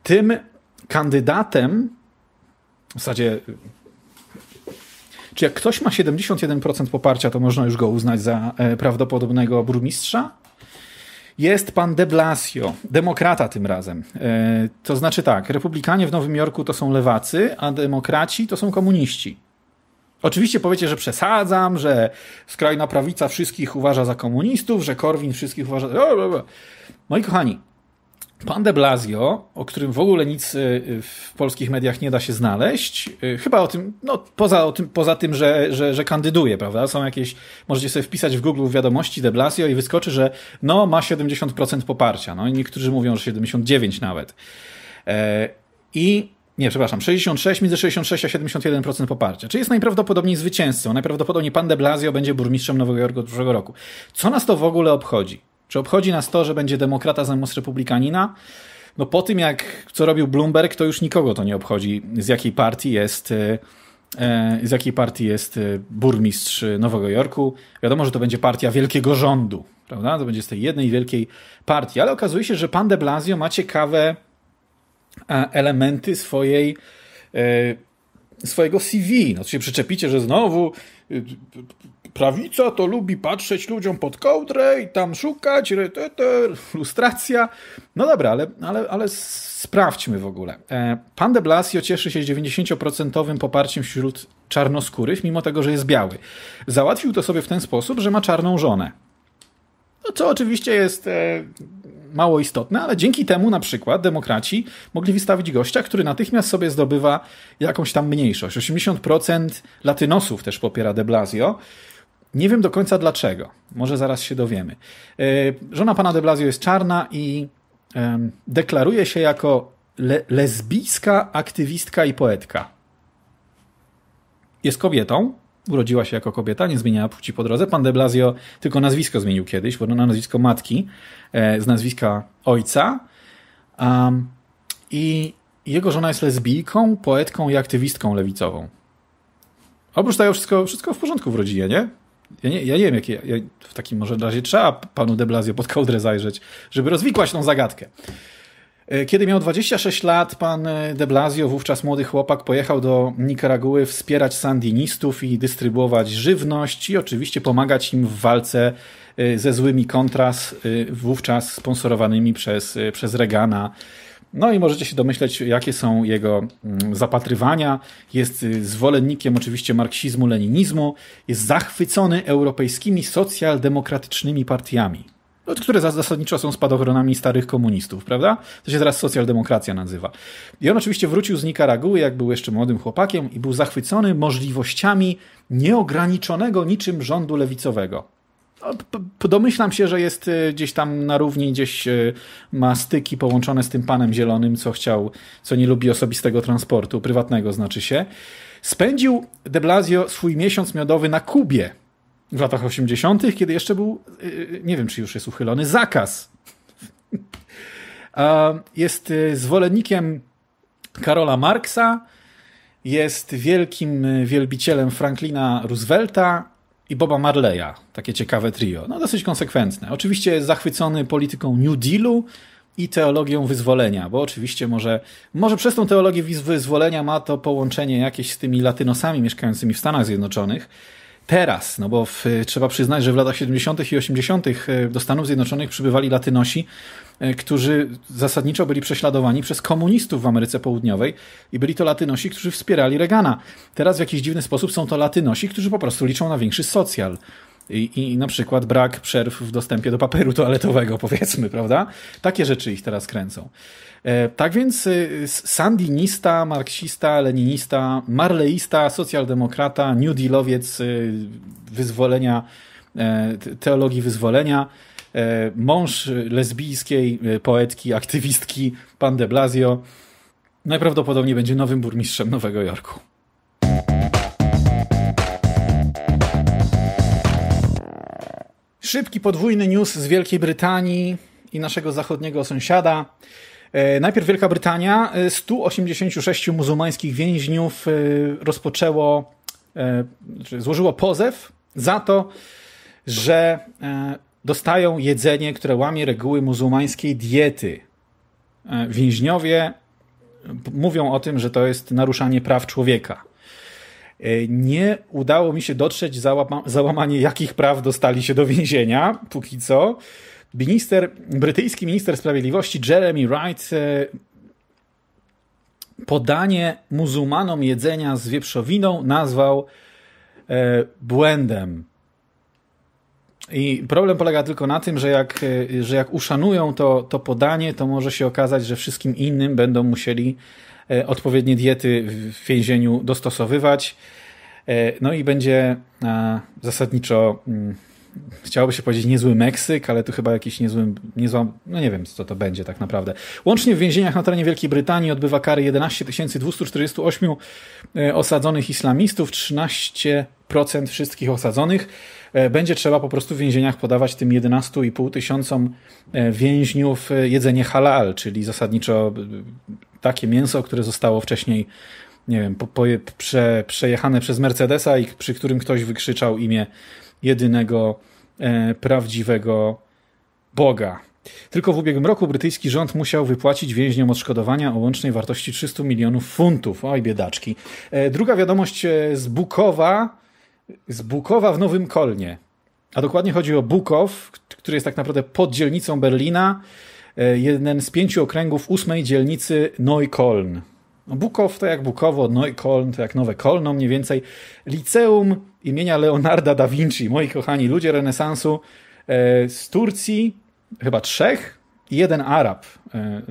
Tym kandydatem, w zasadzie czy jak ktoś ma 71% poparcia, to można już go uznać za prawdopodobnego burmistrza? Jest pan de Blasio, demokrata tym razem. E, to znaczy tak, republikanie w Nowym Jorku to są lewacy, a demokraci to są komuniści. Oczywiście powiecie, że przesadzam, że skrajna prawica wszystkich uważa za komunistów, że Korwin wszystkich uważa. Moi kochani, Pan de Blasio, o którym w ogóle nic y, y, w polskich mediach nie da się znaleźć, y, chyba o tym, no poza, o tym, poza tym, że, że, że kandyduje, prawda? Są jakieś, możecie sobie wpisać w Google wiadomości de Blasio i wyskoczy, że no ma 70% poparcia, no i niektórzy mówią, że 79 nawet. E, I nie, przepraszam, 66, między 66 a 71% poparcia. Czyli jest najprawdopodobniej zwycięzcą. Najprawdopodobniej pan de Blasio będzie burmistrzem Nowego Jorku od przyszłego roku. Co nas to w ogóle obchodzi? Czy obchodzi nas to, że będzie demokrata zamiast republikanina? No po tym, jak co robił Bloomberg, to już nikogo to nie obchodzi, z jakiej partii jest, e, e, z jakiej partii jest e, burmistrz Nowego Jorku. Wiadomo, że to będzie partia wielkiego rządu, prawda? To będzie z tej jednej wielkiej partii. Ale okazuje się, że pan de Blasio ma ciekawe elementy swojej swojego CV. No to się przyczepicie, że znowu prawica to lubi patrzeć ludziom pod kołdrę i tam szukać, lustracja. No dobra, ale, ale, ale sprawdźmy w ogóle. E, pan de Blasio cieszy się 90% poparciem wśród czarnoskórych, mimo tego, że jest biały. Załatwił to sobie w ten sposób, że ma czarną żonę. No, co oczywiście jest e, mało istotne, ale dzięki temu na przykład demokraci mogli wystawić gościa, który natychmiast sobie zdobywa jakąś tam mniejszość. 80% latynosów też popiera de Blasio, nie wiem do końca dlaczego. Może zaraz się dowiemy. E, żona pana de Blasio jest czarna i deklaruje się jako le lesbijska aktywistka i poetka. Jest kobietą, urodziła się jako kobieta, nie zmieniała płci po drodze. Pan de Blasio tylko nazwisko zmienił kiedyś, bo na nazwisko matki, e, z nazwiska ojca. Um, I jego żona jest lesbijką, poetką i aktywistką lewicową. Oprócz tego wszystko, wszystko w porządku w rodzinie, nie? Ja nie, ja nie wiem, jakie, ja, w takim może razie trzeba panu de Blasio pod kołdrę zajrzeć, żeby rozwikłać tą zagadkę. E, kiedy miał 26 lat, pan e, de Blasio, wówczas młody chłopak, pojechał do Nikaraguły wspierać sandinistów i dystrybuować żywność i oczywiście pomagać im w walce e, ze złymi kontras, wówczas sponsorowanymi przez, przez Reagana no i możecie się domyśleć, jakie są jego mm, zapatrywania. Jest y, zwolennikiem oczywiście marksizmu, leninizmu. Jest zachwycony europejskimi socjaldemokratycznymi partiami, które zasadniczo są spadochronami starych komunistów, prawda? To się teraz socjaldemokracja nazywa. I on oczywiście wrócił z Nikaraguły, jak był jeszcze młodym chłopakiem i był zachwycony możliwościami nieograniczonego niczym rządu lewicowego. No, domyślam się, że jest y, gdzieś tam na równi, gdzieś y, ma styki połączone z tym panem zielonym, co chciał, co nie lubi osobistego transportu, prywatnego znaczy się. Spędził de Blasio swój miesiąc miodowy na Kubie w latach 80., kiedy jeszcze był, y, nie wiem czy już jest uchylony, zakaz. Jest zwolennikiem Karola Marksa, jest wielkim wielbicielem Franklina Roosevelta, i Boba Marleya. Takie ciekawe trio. No dosyć konsekwentne. Oczywiście jest zachwycony polityką New Dealu i teologią wyzwolenia, bo oczywiście może, może przez tą teologię wyzwolenia ma to połączenie jakieś z tymi latynosami mieszkającymi w Stanach Zjednoczonych. Teraz, no bo w, trzeba przyznać, że w latach 70. i 80. E, do Stanów Zjednoczonych przybywali latynosi, E, którzy zasadniczo byli prześladowani przez komunistów w Ameryce Południowej i byli to latynosi, którzy wspierali Reagana. Teraz w jakiś dziwny sposób są to latynosi, którzy po prostu liczą na większy socjal. I, I, na przykład brak przerw w dostępie do papieru toaletowego, powiedzmy, prawda? Takie rzeczy ich teraz kręcą. E, tak więc e, sandinista, marksista, leninista, marleista, socjaldemokrata, new dealowiec e, wyzwolenia, e, teologii wyzwolenia, E, mąż lesbijskiej e, poetki, aktywistki, pan de Blasio, najprawdopodobniej będzie nowym burmistrzem Nowego Jorku. Szybki podwójny news z Wielkiej Brytanii i naszego zachodniego sąsiada. E, najpierw Wielka Brytania. 186 muzułmańskich więźniów rozpoczęło, złożyło pozew za to, że dostają jedzenie, które łamie reguły muzułmańskiej diety. E, więźniowie mówią o tym, że to jest naruszanie praw człowieka. E, nie udało mi się dotrzeć załama, załamanie, jakich praw dostali się do więzienia póki co. Minister, brytyjski minister sprawiedliwości Jeremy Wright e, podanie muzułmanom jedzenia z wieprzowiną nazwał błędem. I problem polega tylko na tym, że jak, e, że jak uszanują to, to podanie, to może się okazać, że wszystkim innym będą musieli e, odpowiednie diety w więzieniu dostosowywać. E, no i będzie zasadniczo, mm, chciałoby się powiedzieć, niezły Meksyk, ale tu chyba jakiś niezły, niezła, no nie wiem, co to będzie tak naprawdę. Łącznie w więzieniach na terenie Wielkiej Brytanii odbywa kary 11 248 osadzonych islamistów, 13% wszystkich osadzonych. E, będzie trzeba po prostu w więzieniach podawać tym 11,5 tysiącom e, więźniów e, jedzenie halal, czyli zasadniczo takie mięso, które zostało wcześniej nie wiem, po, po, prze, przejechane przez Mercedesa i przy którym ktoś wykrzyczał imię jedynego e, prawdziwego Boga. Tylko w ubiegłym roku brytyjski rząd musiał wypłacić więźniom odszkodowania o łącznej wartości 300 milionów funtów. Oj, biedaczki. E, druga wiadomość z Bukowa z Bukowa w Nowym Kolnie. A dokładnie chodzi o Bukow, który jest tak naprawdę poddzielnicą Berlina, e, jeden z pięciu okręgów ósmej dzielnicy Neukoln. No, Bukow to jak Bukowo, Neukoln to jak Nowe Kolno mniej więcej. Liceum imienia Leonarda da Vinci, moi kochani ludzie renesansu e, z Turcji, chyba trzech i jeden Arab. E,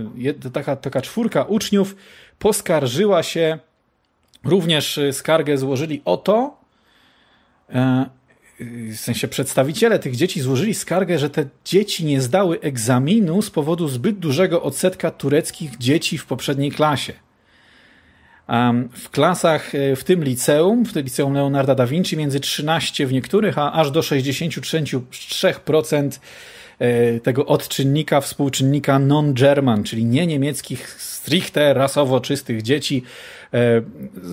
taka, taka czwórka uczniów poskarżyła się, również skargę złożyli o to, E, w sensie przedstawiciele tych dzieci złożyli skargę, że te dzieci nie zdały egzaminu z powodu zbyt dużego odsetka tureckich dzieci w poprzedniej klasie. W klasach e, w tym liceum, w tym liceum Leonarda da Vinci, między 13 w niektórych, a aż do 63% e, tego odczynnika, współczynnika non-German, czyli nie niemieckich, stricte rasowo czystych dzieci.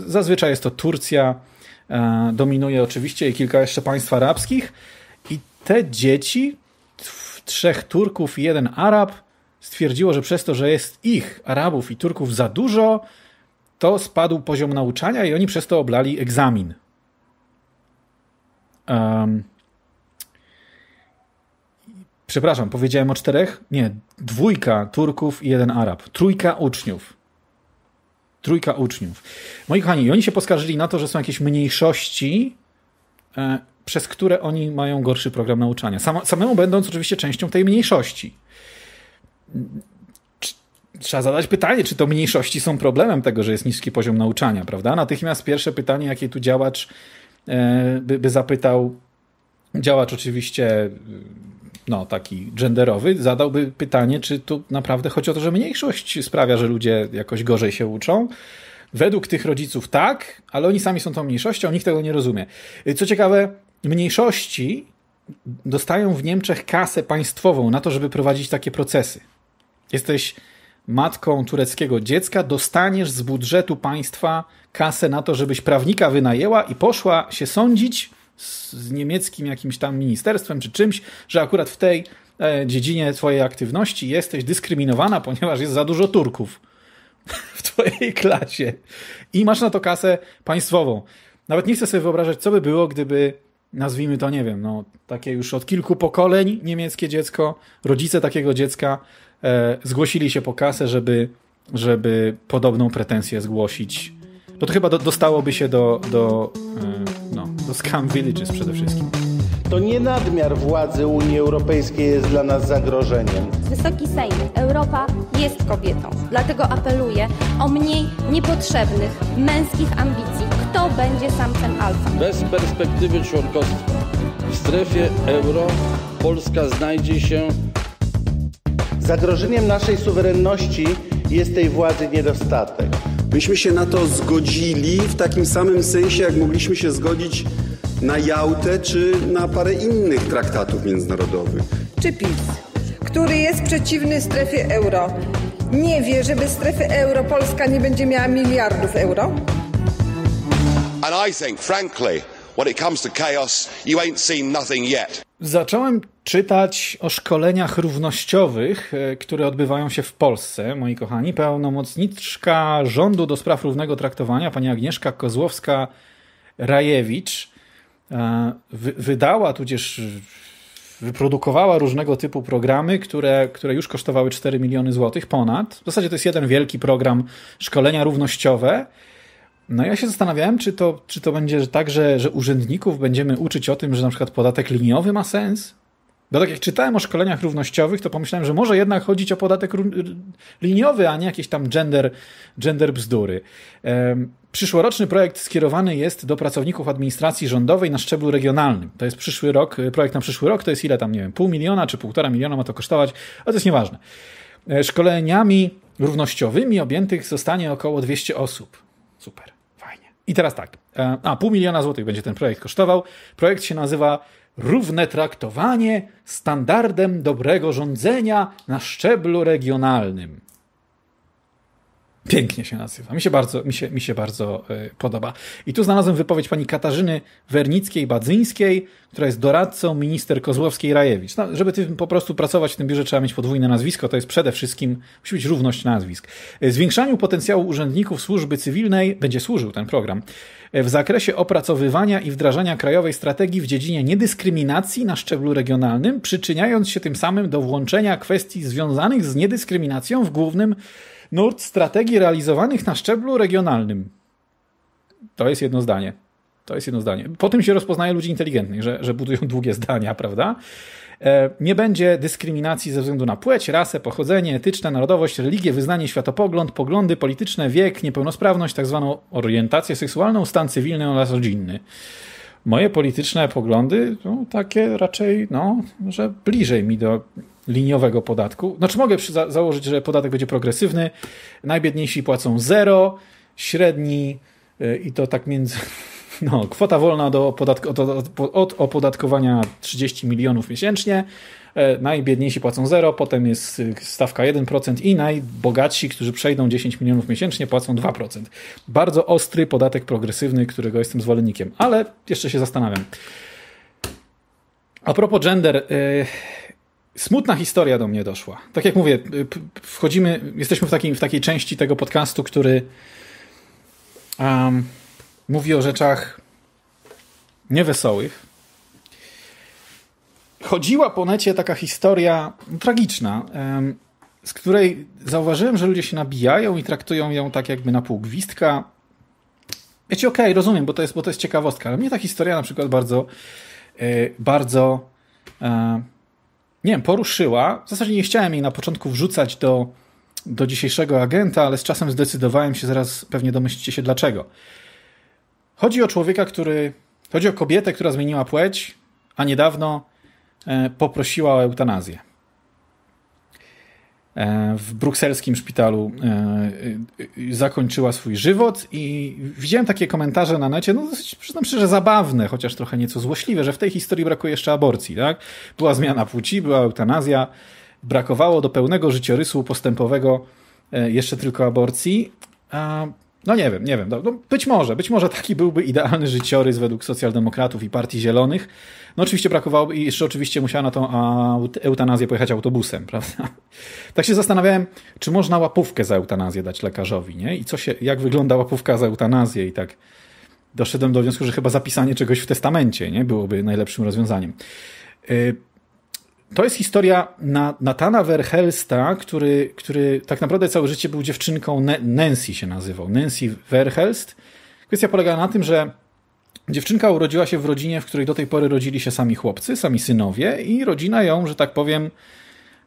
Zazwyczaj jest to Turcja, E, dominuje oczywiście i kilka jeszcze państw arabskich. I te dzieci, trzech Turków i jeden Arab, stwierdziło, że przez to, że jest ich, Arabów i Turków, za dużo, to spadł poziom nauczania i oni przez to oblali egzamin. Um. Przepraszam, powiedziałem o czterech? Nie, dwójka Turków i jeden Arab. Trójka uczniów. Trójka uczniów. Moi kochani, oni się poskarżyli na to, że są jakieś mniejszości, e, przez które oni mają gorszy program nauczania. samemu będąc oczywiście częścią tej mniejszości. trzeba zadać pytanie, czy to mniejszości są problemem tego, że jest niski poziom nauczania, prawda? Natychmiast pierwsze pytanie, jakie tu działacz e, by, by zapytał, działacz oczywiście no, taki genderowy, zadałby pytanie, czy tu naprawdę chodzi o to, że mniejszość sprawia, że ludzie jakoś gorzej się uczą. Według tych rodziców tak, ale oni sami są tą mniejszością, nikt tego nie rozumie. Co ciekawe, mniejszości dostają w Niemczech kasę państwową na to, żeby prowadzić takie procesy. Jesteś matką tureckiego dziecka, dostaniesz z budżetu państwa kasę na to, żebyś prawnika wynajęła i poszła się sądzić z niemieckim jakimś tam ministerstwem czy czymś, że akurat w tej e, dziedzinie twojej aktywności jesteś dyskryminowana, ponieważ jest za dużo Turków w twojej klasie i masz na to kasę państwową. Nawet nie chcę sobie wyobrażać, co by było, gdyby nazwijmy to, nie wiem, no, takie już od kilku pokoleń niemieckie dziecko, rodzice takiego dziecka e, zgłosili się po kasę, żeby, żeby podobną pretensję zgłosić to chyba do, dostałoby się do, do, e, no, do Scam Villages przede wszystkim. To nie nadmiar władzy Unii Europejskiej jest dla nas zagrożeniem. Wysoki Sejm, Europa jest kobietą. Dlatego apeluję o mniej niepotrzebnych męskich ambicji. Kto będzie samcem alfa? Bez perspektywy członkostwa w strefie euro Polska znajdzie się. Zagrożeniem naszej suwerenności jest tej władzy niedostatek. Myśmy się na to zgodzili w takim samym sensie, jak mogliśmy się zgodzić na Jałtę czy na parę innych traktatów międzynarodowych. Czy PiS, który jest przeciwny strefie euro, nie wie, że bez strefy euro Polska nie będzie miała miliardów euro? And I think, frankly, when it comes to chaos, you ain't seen nothing yet. Zacząłem czytać o szkoleniach równościowych, e, które odbywają się w Polsce, moi kochani. Pełnomocniczka rządu do spraw równego traktowania, pani Agnieszka Kozłowska-Rajewicz, e, wydała tudzież wyprodukowała różnego typu programy, które, które już kosztowały 4 miliony złotych ponad. W zasadzie to jest jeden wielki program szkolenia równościowe. No ja się zastanawiałem, czy to, czy to będzie tak, że, że urzędników będziemy uczyć o tym, że na przykład podatek liniowy ma sens, bo tak jak czytałem o szkoleniach równościowych, to pomyślałem, że może jednak chodzić o podatek liniowy, a nie jakieś tam gender, gender bzdury. Przyszłoroczny projekt skierowany jest do pracowników administracji rządowej na szczeblu regionalnym. To jest przyszły rok, e, projekt na przyszły rok to jest ile tam, nie wiem, pół miliona czy półtora miliona ma to kosztować, ale to jest nieważne. E, szkoleniami równościowymi objętych zostanie około 200 osób. Super. I teraz tak. E, a, pół miliona złotych będzie ten projekt kosztował. Projekt się nazywa Równe traktowanie standardem dobrego rządzenia na szczeblu regionalnym. Pięknie się nazywa. Mi się bardzo, mi się, mi się bardzo y, podoba. I tu znalazłem wypowiedź pani Katarzyny Wernickiej-Badzyńskiej, która jest doradcą minister Kozłowskiej-Rajewicz. No, żeby tym po prostu pracować w tym biurze, trzeba mieć podwójne nazwisko. To jest przede wszystkim, musi być równość nazwisk. E, zwiększaniu potencjału urzędników służby cywilnej będzie służył ten program e, w zakresie opracowywania i wdrażania krajowej strategii w dziedzinie niedyskryminacji na szczeblu regionalnym, przyczyniając się tym samym do włączenia kwestii związanych z niedyskryminacją w głównym Nurt strategii realizowanych na szczeblu regionalnym. To jest jedno zdanie. To jest jedno zdanie. Po tym się rozpoznaje ludzi inteligentnych, że, że budują długie zdania, prawda? E, nie będzie dyskryminacji ze względu na płeć, rasę, pochodzenie etyczne, narodowość, religię, wyznanie, światopogląd, poglądy polityczne, wiek, niepełnosprawność, tak zwaną orientację seksualną, stan cywilny oraz rodzinny. Moje polityczne poglądy są no, takie raczej, no, że bliżej mi do liniowego podatku. Znaczy mogę za założyć, że podatek będzie progresywny. Najbiedniejsi płacą 0, średni yy, i to tak między... No, kwota wolna do podatku od, od, od, opodatkowania 30 milionów miesięcznie. E, najbiedniejsi płacą 0, potem jest y, stawka 1% i najbogatsi, którzy przejdą 10 milionów miesięcznie, płacą 2%. Bardzo ostry podatek progresywny, którego jestem zwolennikiem, ale jeszcze się zastanawiam. A propos gender, y, smutna historia do mnie doszła. Tak jak mówię, wchodzimy, jesteśmy w, takim, w takiej części tego podcastu, który um, mówi o rzeczach niewesołych. Chodziła po necie taka historia no, tragiczna, um, z której zauważyłem, że ludzie się nabijają i traktują ją tak jakby na pół gwizdka. Wiecie, okej, okay, rozumiem, bo to, jest, bo to jest ciekawostka, ale mnie ta historia na przykład bardzo, yy, bardzo yy, nie wiem, poruszyła. W zasadzie nie chciałem jej na początku wrzucać do, do dzisiejszego agenta, ale z czasem zdecydowałem się, zaraz pewnie domyślicie się dlaczego. Chodzi o człowieka, który. Chodzi o kobietę, która zmieniła płeć, a niedawno e, poprosiła o eutanazję. E, w brukselskim szpitalu e, e, zakończyła swój żywot i widziałem takie komentarze na necie, no dosyć, przyznam że zabawne, chociaż trochę nieco złośliwe, że w tej historii brakuje jeszcze aborcji, tak? Była zmiana płci, była eutanazja, brakowało do pełnego życiorysu postępowego jeszcze tylko aborcji, a no nie wiem, nie wiem. No, no, być może, być może taki byłby idealny życiorys według socjaldemokratów i Partii Zielonych. No oczywiście brakowałoby i jeszcze oczywiście musiała na tą eutanazję pojechać autobusem, prawda? Tak się zastanawiałem, czy można łapówkę za eutanazję dać lekarzowi, nie? I co się, jak wygląda łapówka za eutanazję i tak. Doszedłem do wniosku, że chyba zapisanie czegoś w testamencie, nie? Byłoby najlepszym rozwiązaniem. Yy, to jest historia na, Natana Verhelsta, który, który tak naprawdę całe życie był dziewczynką, Nancy się nazywał, Nancy Verhelst. Kwestia polega na tym, że dziewczynka urodziła się w rodzinie, w której do tej pory rodzili się sami chłopcy, sami synowie i rodzina ją, że tak powiem,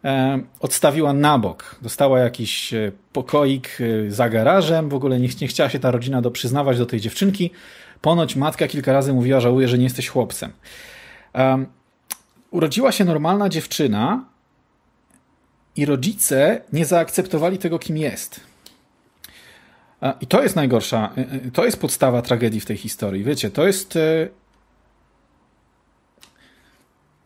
e, odstawiła na bok. Dostała jakiś e, pokoik e, za garażem, w ogóle nie, nie chciała się ta rodzina doprzyznawać do tej dziewczynki. Ponoć matka kilka razy mówiła, żałuję, że nie jesteś chłopcem urodziła się normalna dziewczyna i rodzice nie zaakceptowali tego, kim jest. I to jest najgorsza, y, y, to jest podstawa tragedii w tej historii. Wiecie, to jest. Y,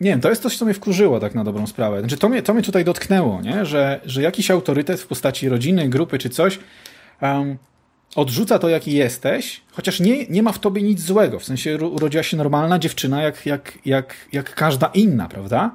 nie wiem, to jest coś, co mnie wkurzyło tak na dobrą sprawę. Znaczy, to mnie, to mnie tutaj dotknęło, nie? Że, że jakiś autorytet w postaci rodziny, grupy czy coś um, odrzuca to, jaki jesteś, chociaż nie, nie ma w tobie nic złego. W sensie urodziła się normalna dziewczyna, jak, jak, jak, jak każda inna, prawda?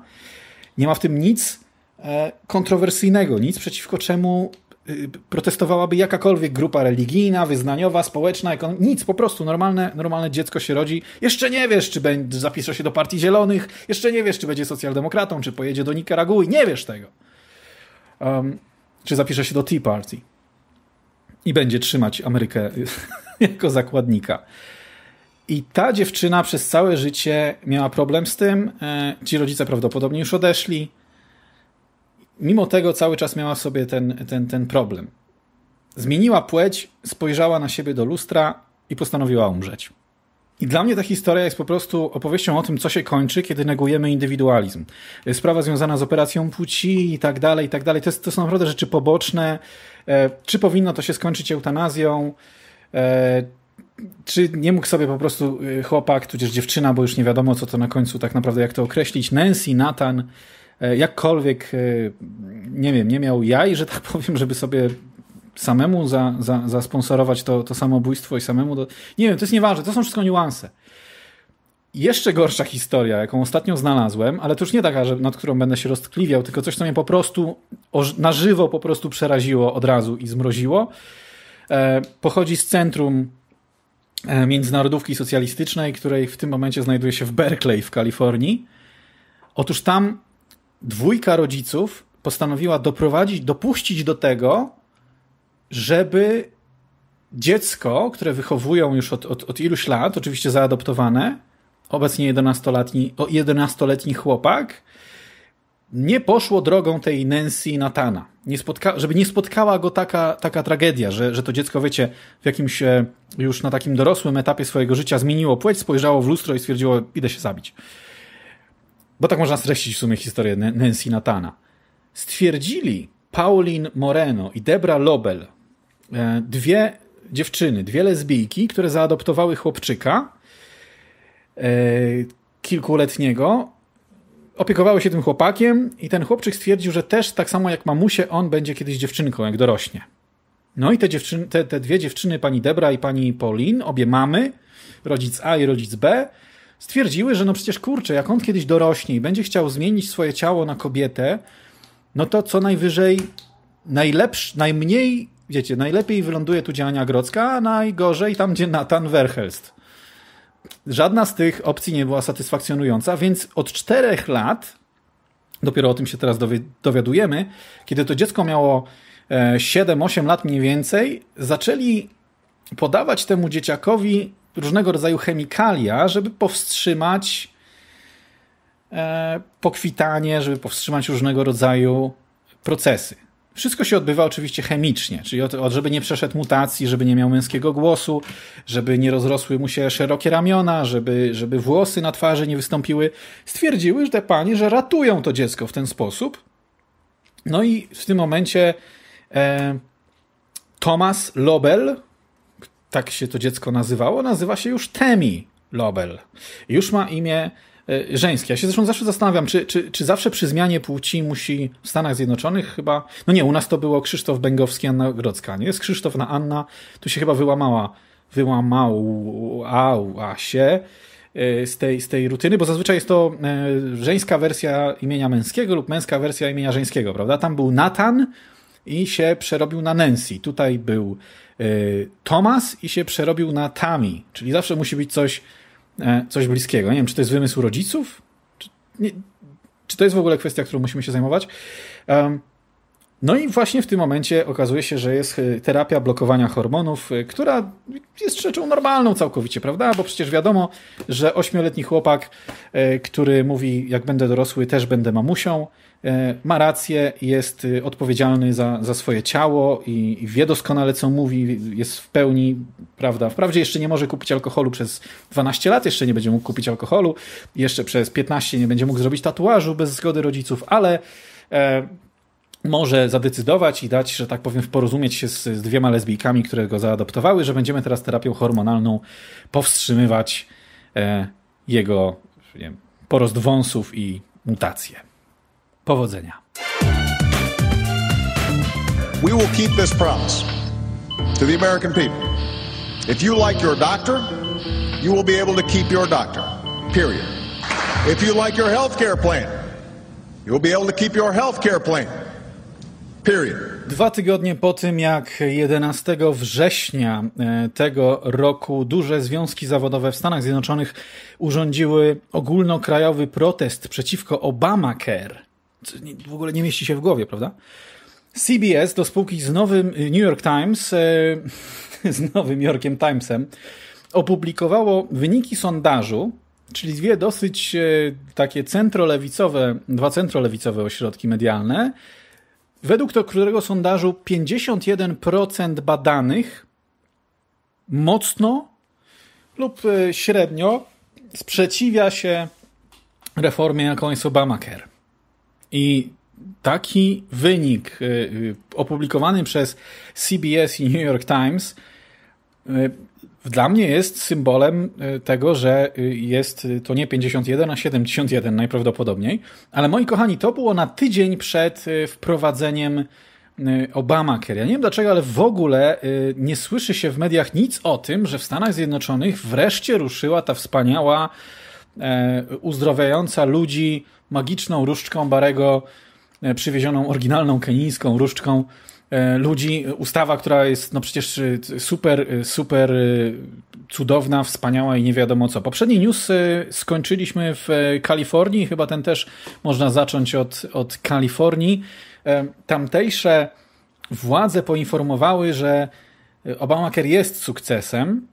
Nie ma w tym nic e, kontrowersyjnego, nic przeciwko czemu y, protestowałaby jakakolwiek grupa religijna, wyznaniowa, społeczna, nic, po prostu normalne, normalne dziecko się rodzi. Jeszcze nie wiesz, czy będzie, zapisze się do Partii Zielonych, jeszcze nie wiesz, czy będzie socjaldemokratą, czy pojedzie do Nikaragui, nie wiesz tego. Um, czy zapisze się do Tea Party i będzie trzymać Amerykę jako zakładnika. I ta dziewczyna przez całe życie miała problem z tym. E, ci rodzice prawdopodobnie już odeszli. Mimo tego cały czas miała w sobie ten, ten, ten problem. Zmieniła płeć, spojrzała na siebie do lustra i postanowiła umrzeć. I dla mnie ta historia jest po prostu opowieścią o tym, co się kończy, kiedy negujemy indywidualizm. Sprawa związana z operacją płci i tak dalej, i tak dalej. To, jest, to są naprawdę rzeczy poboczne. E, czy powinno to się skończyć eutanazją? E, czy nie mógł sobie po prostu e, chłopak, tudzież dziewczyna, bo już nie wiadomo, co to na końcu tak naprawdę, jak to określić, Nancy, Nathan, e, jakkolwiek, e, nie wiem, nie miał jaj, że tak powiem, żeby sobie samemu za, za, zasponsorować to, to samobójstwo i samemu. Do... Nie wiem, to jest nieważne, to są wszystko niuanse. Jeszcze gorsza historia, jaką ostatnio znalazłem, ale to już nie taka, że, nad którą będę się roztkliwiał, tylko coś, co mnie po prostu na żywo po prostu przeraziło od razu i zmroziło. E, pochodzi z centrum e, międzynarodówki socjalistycznej, której w tym momencie znajduje się w Berkeley w Kalifornii. Otóż tam dwójka rodziców postanowiła doprowadzić, dopuścić do tego, żeby dziecko, które wychowują już od, od, od iluś lat, oczywiście zaadoptowane, obecnie 11-letni, 11 chłopak, nie poszło drogą tej Nancy i Natana. Nie spotka, żeby nie spotkała go taka, taka tragedia, że, że to dziecko, wiecie, w jakimś e, już na takim dorosłym etapie swojego życia zmieniło płeć, spojrzało w lustro i stwierdziło, idę się zabić. Bo tak można streścić w sumie historię Nancy i Natana. Stwierdzili, Paulin Moreno i Debra Lobel. E, dwie dziewczyny, dwie lesbijki, które zaadoptowały chłopczyka e, kilkuletniego. Opiekowały się tym chłopakiem i ten chłopczyk stwierdził, że też tak samo jak mamusie, on będzie kiedyś dziewczynką, jak dorośnie. No i te, dziewczyny, te, te dwie dziewczyny, pani Debra i pani Paulin, obie mamy, rodzic A i rodzic B, stwierdziły, że no przecież kurczę, jak on kiedyś dorośnie i będzie chciał zmienić swoje ciało na kobietę, no to co najwyżej najlepszy, najmniej, wiecie, najlepiej wyląduje tu działania Grodzka, a najgorzej tam, gdzie Nathan Werhelst. Żadna z tych opcji nie była satysfakcjonująca, więc od czterech lat, dopiero o tym się teraz dowi dowiadujemy, kiedy to dziecko miało 7-8 e, lat mniej więcej, zaczęli podawać temu dzieciakowi różnego rodzaju chemikalia, żeby powstrzymać E, pokwitanie, żeby powstrzymać różnego rodzaju procesy. Wszystko się odbywa oczywiście chemicznie, czyli od, od, żeby nie przeszedł mutacji, żeby nie miał męskiego głosu, żeby nie rozrosły mu się szerokie ramiona, żeby, żeby włosy na twarzy nie wystąpiły. Stwierdziły że te panie, że ratują to dziecko w ten sposób. No i w tym momencie e, Thomas Lobel, tak się to dziecko nazywało, nazywa się już Temi Lobel. Już ma imię E, żeńskie. Ja się zresztą zawsze zastanawiam, czy, czy, czy zawsze przy zmianie płci musi w Stanach Zjednoczonych chyba. No nie, u nas to było Krzysztof Bęgowski, Anna Grodzka, nie? Jest Krzysztof na Anna, tu się chyba wyłamała, wyłamała się e, z tej, z tej rutyny, bo zazwyczaj jest to e, żeńska wersja imienia męskiego lub męska wersja imienia żeńskiego, prawda? Tam był Nathan i się przerobił na Nancy. Tutaj był Thomas i się przerobił na Tami, czyli zawsze musi być coś E, coś bliskiego. Nie wiem, czy to jest wymysł rodziców? Czy, nie, czy to jest w ogóle kwestia, którą musimy się zajmować? Um, no i właśnie w tym momencie okazuje się, że jest y, terapia blokowania hormonów, y, która jest rzeczą normalną całkowicie, prawda? Bo przecież wiadomo, że ośmioletni chłopak, y, który mówi, jak będę dorosły, też będę mamusią, ma rację, jest odpowiedzialny za, za swoje ciało i, i wie doskonale, co mówi, jest w pełni, prawda? Wprawdzie jeszcze nie może kupić alkoholu przez 12 lat, jeszcze nie będzie mógł kupić alkoholu, jeszcze przez 15 nie będzie mógł zrobić tatuażu bez zgody rodziców, ale e, może zadecydować i dać, że tak powiem, porozumieć się z, z dwiema lesbijkami, które go zaadoptowały, że będziemy teraz terapią hormonalną powstrzymywać e, jego wiem, porost wąsów i mutacje. Powodzenia. We will keep this promise to the American people. If you like your doctor, you will be able to keep your doctor. Period. If you like your health care plan, you will be able to keep your health care plan. Dwa tygodnie po tym, jak 11 września e, tego roku duże związki zawodowe w Stanach Zjednoczonych urządziły ogólnokrajowy protest przeciwko Obamacare, co w ogóle nie mieści się w głowie, prawda? CBS do spółki z nowym e, New York Times, e, z nowym Yorkiem Timesem, opublikowało wyniki sondażu, czyli dwie dosyć takie centrolewicowe, dwa centrolewicowe ośrodki medialne, Według tego którego sondażu 51% badanych mocno lub e, średnio sprzeciwia się reformie, jaką jest Obamacare. I taki wynik e, e, opublikowany przez CBS i New York Times dla mnie jest symbolem y, tego, że y, jest y, to nie 51, a 71 najprawdopodobniej. Ale moi kochani, to było na tydzień przed wprowadzeniem Obamacare. Ja nie wiem dlaczego, ale w ogóle nie słyszy się w mediach nic o tym, że w Stanach Zjednoczonych wreszcie ruszyła ta wspaniała, e, uzdrowiająca ludzi magiczną różdżką Barego, e, przywiezioną oryginalną kenijską różdżką E, ludzi. Ustawa, która jest no przecież e, super, e, super cudowna, wspaniała i nie wiadomo co. Poprzedni news skończyliśmy w Kalifornii, chyba ten też można zacząć od, od Kalifornii. Tamtejsze władze poinformowały, że Obamacare jest sukcesem,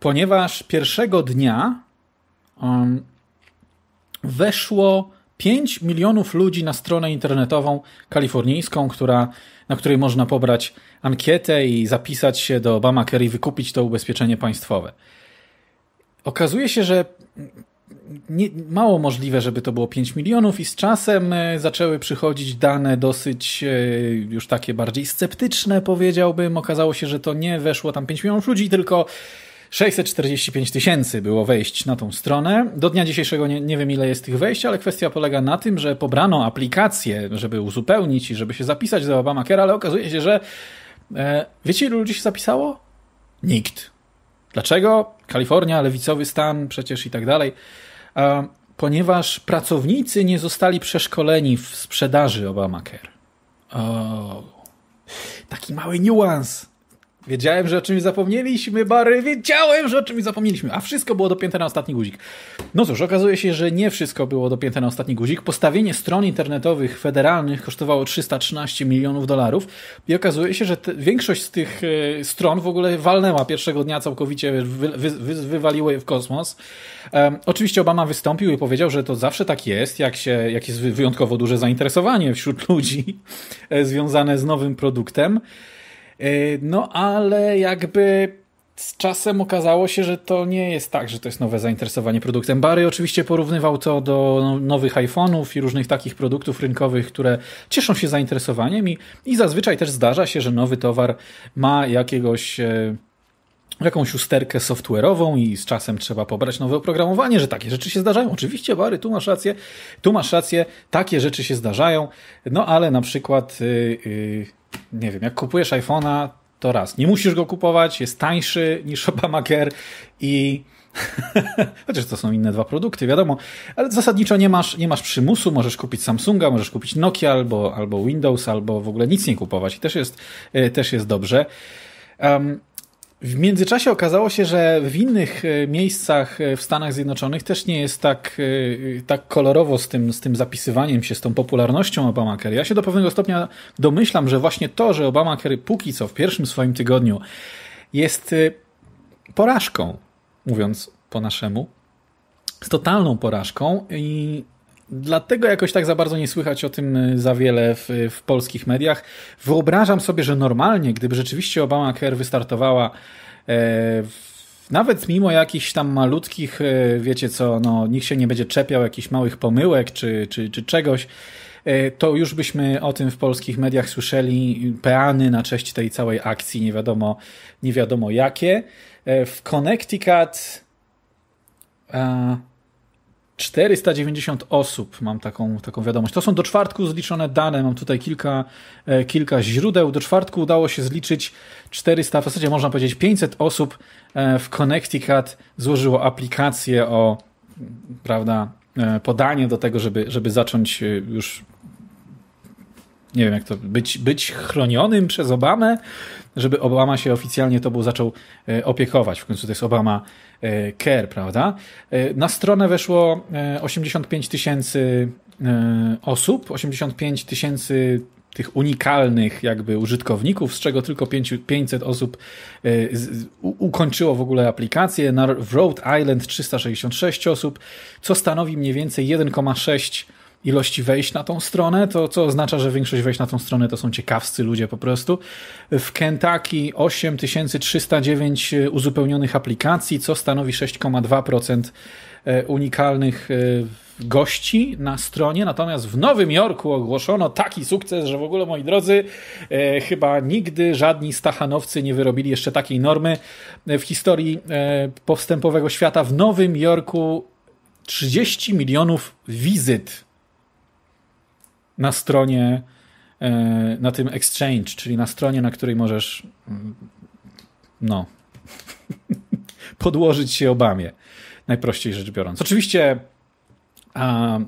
ponieważ pierwszego dnia um, weszło 5 milionów ludzi na stronę internetową kalifornijską, która na której można pobrać ankietę i zapisać się do Obamacare i wykupić to ubezpieczenie państwowe. Okazuje się, że nie, mało możliwe, żeby to było 5 milionów, i z czasem e, zaczęły przychodzić dane dosyć e, już takie bardziej sceptyczne, powiedziałbym. Okazało się, że to nie weszło tam 5 milionów ludzi, tylko 645 tysięcy było wejść na tą stronę. Do dnia dzisiejszego nie, nie wiem, ile jest tych wejść, ale kwestia polega na tym, że pobrano aplikację, żeby uzupełnić i żeby się zapisać do Obamacare, ale okazuje się, że e, wiecie, ilu ludzi się zapisało? Nikt. Dlaczego? Kalifornia, lewicowy stan przecież i tak dalej. E, ponieważ pracownicy nie zostali przeszkoleni w sprzedaży Obamacare. O, taki mały niuans. Wiedziałem, że o czymś zapomnieliśmy, Bary, wiedziałem, że o czymś zapomnieliśmy, a wszystko było dopięte na ostatni guzik. No cóż, okazuje się, że nie wszystko było dopięte na ostatni guzik. Postawienie stron internetowych federalnych kosztowało 313 milionów dolarów i okazuje się, że te, większość z tych e, stron w ogóle walnęła pierwszego dnia całkowicie, wy, wy, wy, wywaliło je w kosmos. E, oczywiście Obama wystąpił i powiedział, że to zawsze tak jest, jak, się, jak jest wyjątkowo duże zainteresowanie wśród ludzi e, związane z nowym produktem. E, no ale jakby z czasem okazało się, że to nie jest tak, że to jest nowe zainteresowanie produktem. Barry oczywiście porównywał to do no, nowych iPhone'ów i różnych takich produktów rynkowych, które cieszą się zainteresowaniem i, i zazwyczaj też zdarza się, że nowy towar ma jakiegoś e, jakąś usterkę software'ową i z czasem trzeba pobrać nowe oprogramowanie, że takie rzeczy się zdarzają. Oczywiście, Bary, tu masz rację, tu masz rację, takie rzeczy się zdarzają, no ale na przykład, yy, yy, nie wiem, jak kupujesz iPhone'a, to raz, nie musisz go kupować, jest tańszy niż Obamacare i Chociaż to są inne dwa produkty, wiadomo, ale zasadniczo nie masz, nie masz przymusu, możesz kupić Samsunga, możesz kupić Nokia albo, albo Windows, albo w ogóle nic nie kupować i też jest, y, też jest dobrze. Um, w międzyczasie okazało się, że w innych e, miejscach e, w Stanach Zjednoczonych też nie jest tak, e, tak kolorowo z tym, z tym zapisywaniem się, z tą popularnością Obamacare. Ja się do pewnego stopnia domyślam, że właśnie to, że Obamacare póki co w pierwszym swoim tygodniu jest porażką, mówiąc po naszemu, z totalną porażką i Dlatego jakoś tak za bardzo nie słychać o tym y, za wiele w, y, w polskich mediach. Wyobrażam sobie, że normalnie, gdyby rzeczywiście Obama Care wystartowała e, nawet mimo jakichś tam malutkich, e, wiecie co, no, nikt się nie będzie czepiał jakichś małych pomyłek czy, czy, czy czegoś, e, to już byśmy o tym w polskich mediach słyszeli peany na cześć tej całej akcji, nie wiadomo, nie wiadomo jakie. E, w Connecticut. 490 osób, mam taką, taką wiadomość. To są do czwartku zliczone dane, mam tutaj kilka, e, kilka źródeł. Do czwartku udało się zliczyć 400, w zasadzie można powiedzieć 500 osób e, w Connecticut złożyło aplikację o, prawda, e, podanie do tego, żeby, żeby zacząć już nie wiem jak to, być, być chronionym przez Obamę, żeby Obama się oficjalnie tobą zaczął e, opiekować. W końcu to jest Obama e, Care, prawda? E, na stronę weszło 85 tysięcy osób, 85 tysięcy tych unikalnych jakby użytkowników, z czego tylko 500 osób ukończyło w ogóle aplikację. Na, w Rhode Island 366 osób, co stanowi mniej więcej 1,6 ilości wejść na tą stronę, to co oznacza, że większość wejść na tą stronę to są ciekawscy ludzie po prostu. W Kentucky 8309 e, uzupełnionych aplikacji, co stanowi 6,2% e, unikalnych e, gości na stronie, natomiast w Nowym Jorku ogłoszono taki sukces, że w ogóle moi drodzy, chyba nigdy żadni stachanowcy nie wyrobili jeszcze takiej normy w historii postępowego powstępowego świata. W Nowym Jorku 30 milionów wizyt na stronie, e, na tym exchange, czyli na stronie, na której możesz mm, no podłożyć się Obamie, najprościej rzecz biorąc. Oczywiście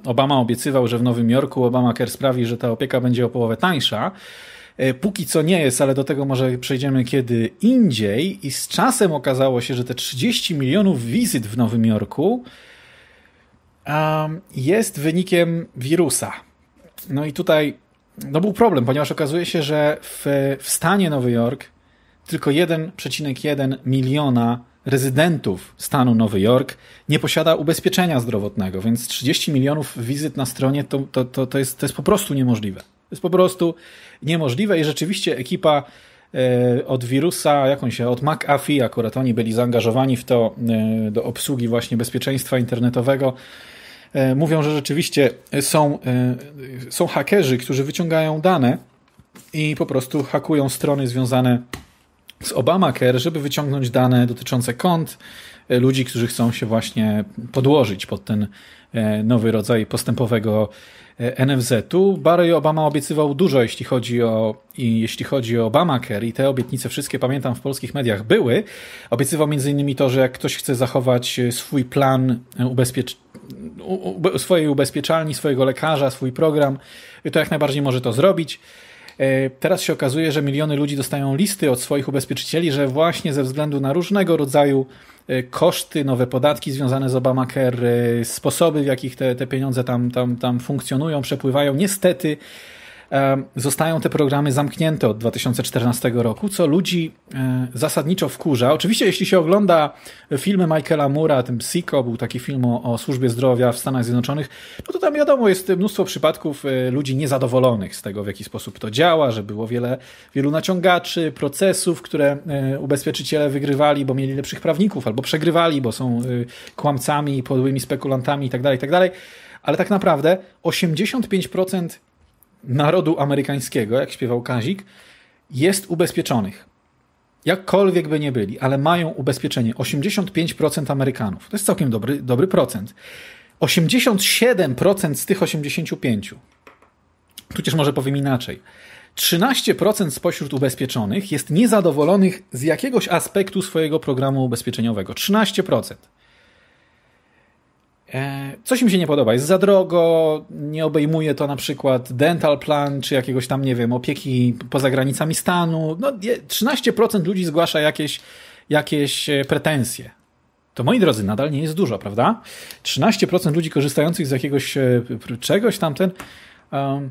Obama obiecywał, że w Nowym Jorku Obamacare sprawi, że ta opieka będzie o połowę tańsza. E, póki co nie jest, ale do tego może przejdziemy kiedy indziej. I z czasem okazało się, że te 30 milionów wizyt w Nowym Jorku jest wynikiem wirusa no i tutaj no był problem, ponieważ okazuje się, że w, w stanie Nowy Jork tylko 1,1 miliona rezydentów stanu Nowy Jork nie posiada ubezpieczenia zdrowotnego, więc 30 milionów wizyt na stronie to, to, to, to, jest, to jest po prostu niemożliwe. To jest po prostu niemożliwe i rzeczywiście ekipa e, od wirusa, jak on się, od McAfee, akurat oni byli zaangażowani w to e, do obsługi właśnie bezpieczeństwa internetowego, E, mówią, że rzeczywiście są, e, są hakerzy, którzy wyciągają dane i po prostu hakują strony związane z Obamacare, żeby wyciągnąć dane dotyczące kont e, ludzi, którzy chcą się właśnie podłożyć pod ten nowy rodzaj postępowego NFZ-u. Barry Obama obiecywał dużo, jeśli chodzi o, i jeśli chodzi o Obamacare i te obietnice wszystkie, pamiętam, w polskich mediach były. Obiecywał m.in. to, że jak ktoś chce zachować swój plan ubezpieczenia, swojej ubezpieczalni, swojego lekarza, swój program, to jak najbardziej może to zrobić. E, teraz się okazuje, że miliony ludzi dostają listy od swoich ubezpieczycieli, że właśnie ze względu na różnego rodzaju e, koszty, nowe podatki związane z Obamacare, e, sposoby, w jakich te, te pieniądze tam, tam, tam funkcjonują, przepływają, niestety zostają te programy zamknięte od 2014 roku, co ludzi e, zasadniczo wkurza. Oczywiście, jeśli się ogląda filmy Michaela Mura, tym Psycho, był taki film o, o służbie zdrowia w Stanach Zjednoczonych, no to tam wiadomo, jest mnóstwo przypadków e, ludzi niezadowolonych z tego, w jaki sposób to działa, że było wiele, wielu naciągaczy, procesów, które e, ubezpieczyciele wygrywali, bo mieli lepszych prawników, albo przegrywali, bo są kłamcami, podłymi spekulantami itd., tak itd. Tak Ale tak naprawdę 85% narodu amerykańskiego, jak śpiewał Kazik, jest ubezpieczonych. Jakkolwiek by nie byli, ale mają ubezpieczenie 85% Amerykanów. To jest całkiem dobry, dobry procent. 87% z tych 85, tudzież może powiem inaczej, 13% spośród ubezpieczonych jest niezadowolonych z jakiegoś aspektu swojego programu ubezpieczeniowego. 13%. E, coś mi się nie podoba, jest za drogo, nie obejmuje to na przykład dental plan, czy jakiegoś tam, nie wiem, opieki poza granicami stanu. No, 13% ludzi zgłasza jakieś, jakieś e, pretensje. To moi drodzy, nadal nie jest dużo, prawda? 13% ludzi korzystających z jakiegoś e, czegoś tamten, um,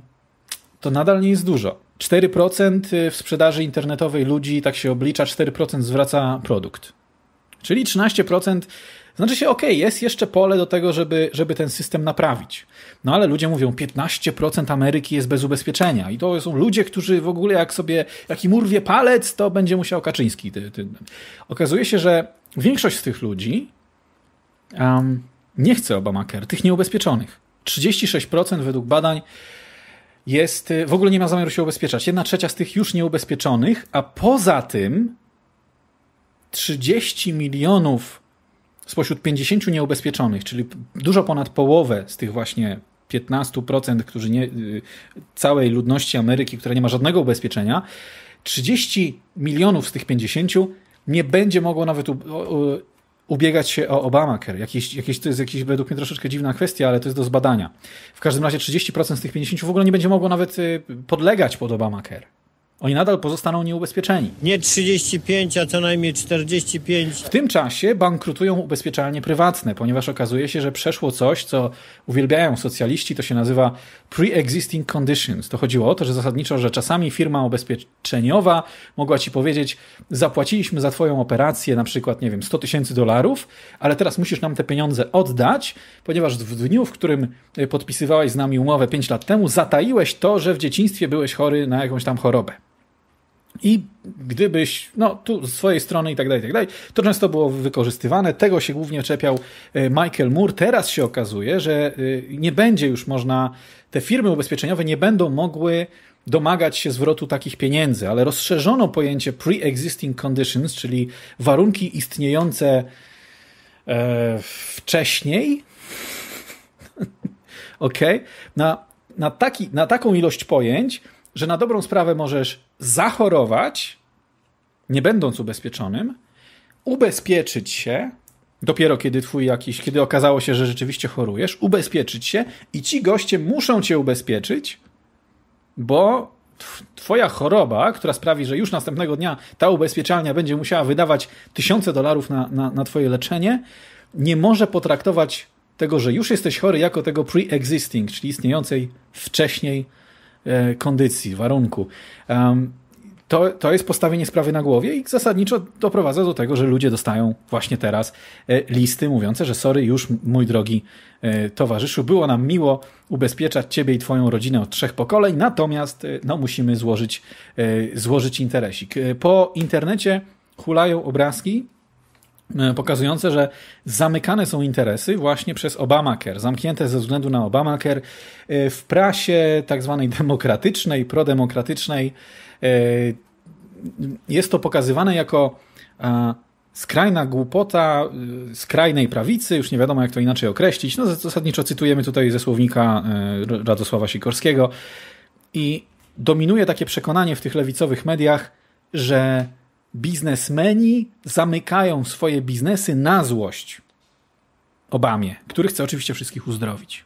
to nadal nie jest dużo. 4% w sprzedaży internetowej ludzi, tak się oblicza, 4% zwraca produkt. Czyli 13% znaczy się, ok, jest jeszcze pole do tego, żeby, żeby ten system naprawić. No ale ludzie mówią, 15% Ameryki jest bez ubezpieczenia. I to są ludzie, którzy w ogóle jak sobie, jaki murwie palec, to będzie musiał Kaczyński. Ty, ty. Okazuje się, że większość z tych ludzi um, nie chce Obamacare, tych nieubezpieczonych. 36% według badań jest, y, w ogóle nie ma zamiaru się ubezpieczać. Jedna trzecia z tych już nieubezpieczonych, a poza tym 30 milionów spośród 50 nieubezpieczonych, czyli dużo ponad połowę z tych właśnie 15%, którzy nie, y, całej ludności Ameryki, która nie ma żadnego ubezpieczenia, 30 milionów z tych 50 nie będzie mogło nawet u, u, ubiegać się o Obamacare. Jakieś, jakieś, to jest jakiś, według mnie troszeczkę dziwna kwestia, ale to jest do zbadania. W każdym razie 30% z tych 50 w ogóle nie będzie mogło nawet y, podlegać pod Obamacare. Oni nadal pozostaną nieubezpieczeni. Nie 35, a co najmniej 45. W tym czasie bankrutują ubezpieczalnie prywatne, ponieważ okazuje się, że przeszło coś, co uwielbiają socjaliści, to się nazywa pre-existing conditions. To chodziło o to, że zasadniczo, że czasami firma ubezpieczeniowa mogła ci powiedzieć, zapłaciliśmy za twoją operację na przykład, nie wiem, 100 tysięcy dolarów, ale teraz musisz nam te pieniądze oddać, ponieważ w dniu, w którym e, podpisywałeś z nami umowę 5 lat temu, zataiłeś to, że w dzieciństwie byłeś chory na jakąś tam chorobę. I gdybyś, no tu z swojej strony i tak dalej, i tak dalej, to często było wykorzystywane. Tego się głównie czepiał e, Michael Moore. Teraz się okazuje, że e, nie będzie już można, te firmy ubezpieczeniowe nie będą mogły domagać się zwrotu takich pieniędzy, ale rozszerzono pojęcie pre-existing conditions, czyli warunki istniejące e, wcześniej. ok, na, na, taki, na taką ilość pojęć, że na dobrą sprawę możesz zachorować, nie będąc ubezpieczonym, ubezpieczyć się, dopiero kiedy twój jakiś, kiedy okazało się, że rzeczywiście chorujesz, ubezpieczyć się i ci goście muszą cię ubezpieczyć, bo twoja choroba, która sprawi, że już następnego dnia ta ubezpieczalnia będzie musiała wydawać tysiące dolarów na, na, na twoje leczenie, nie może potraktować tego, że już jesteś chory, jako tego pre-existing, czyli istniejącej wcześniej E, kondycji, warunku. To, to jest postawienie sprawy na głowie i zasadniczo doprowadza do tego, że ludzie dostają właśnie teraz e, listy mówiące, że sorry, już mój drogi e, towarzyszu, było nam miło ubezpieczać ciebie i twoją rodzinę od trzech pokoleń, natomiast no, musimy złożyć, złożyć interesik. Po internecie hulają obrazki E, pokazujące, że zamykane są interesy właśnie przez Obamacare, zamknięte ze względu na Obamacare e, w prasie tak zwanej demokratycznej, prodemokratycznej. E, jest to pokazywane jako skrajna głupota skrajnej prawicy, już nie wiadomo jak to inaczej określić. No zasadniczo cytujemy tutaj ze słownika Radosława Sikorskiego i dominuje takie przekonanie w tych lewicowych mediach, że biznesmeni zamykają swoje biznesy na złość Obamie, który chce oczywiście wszystkich uzdrowić.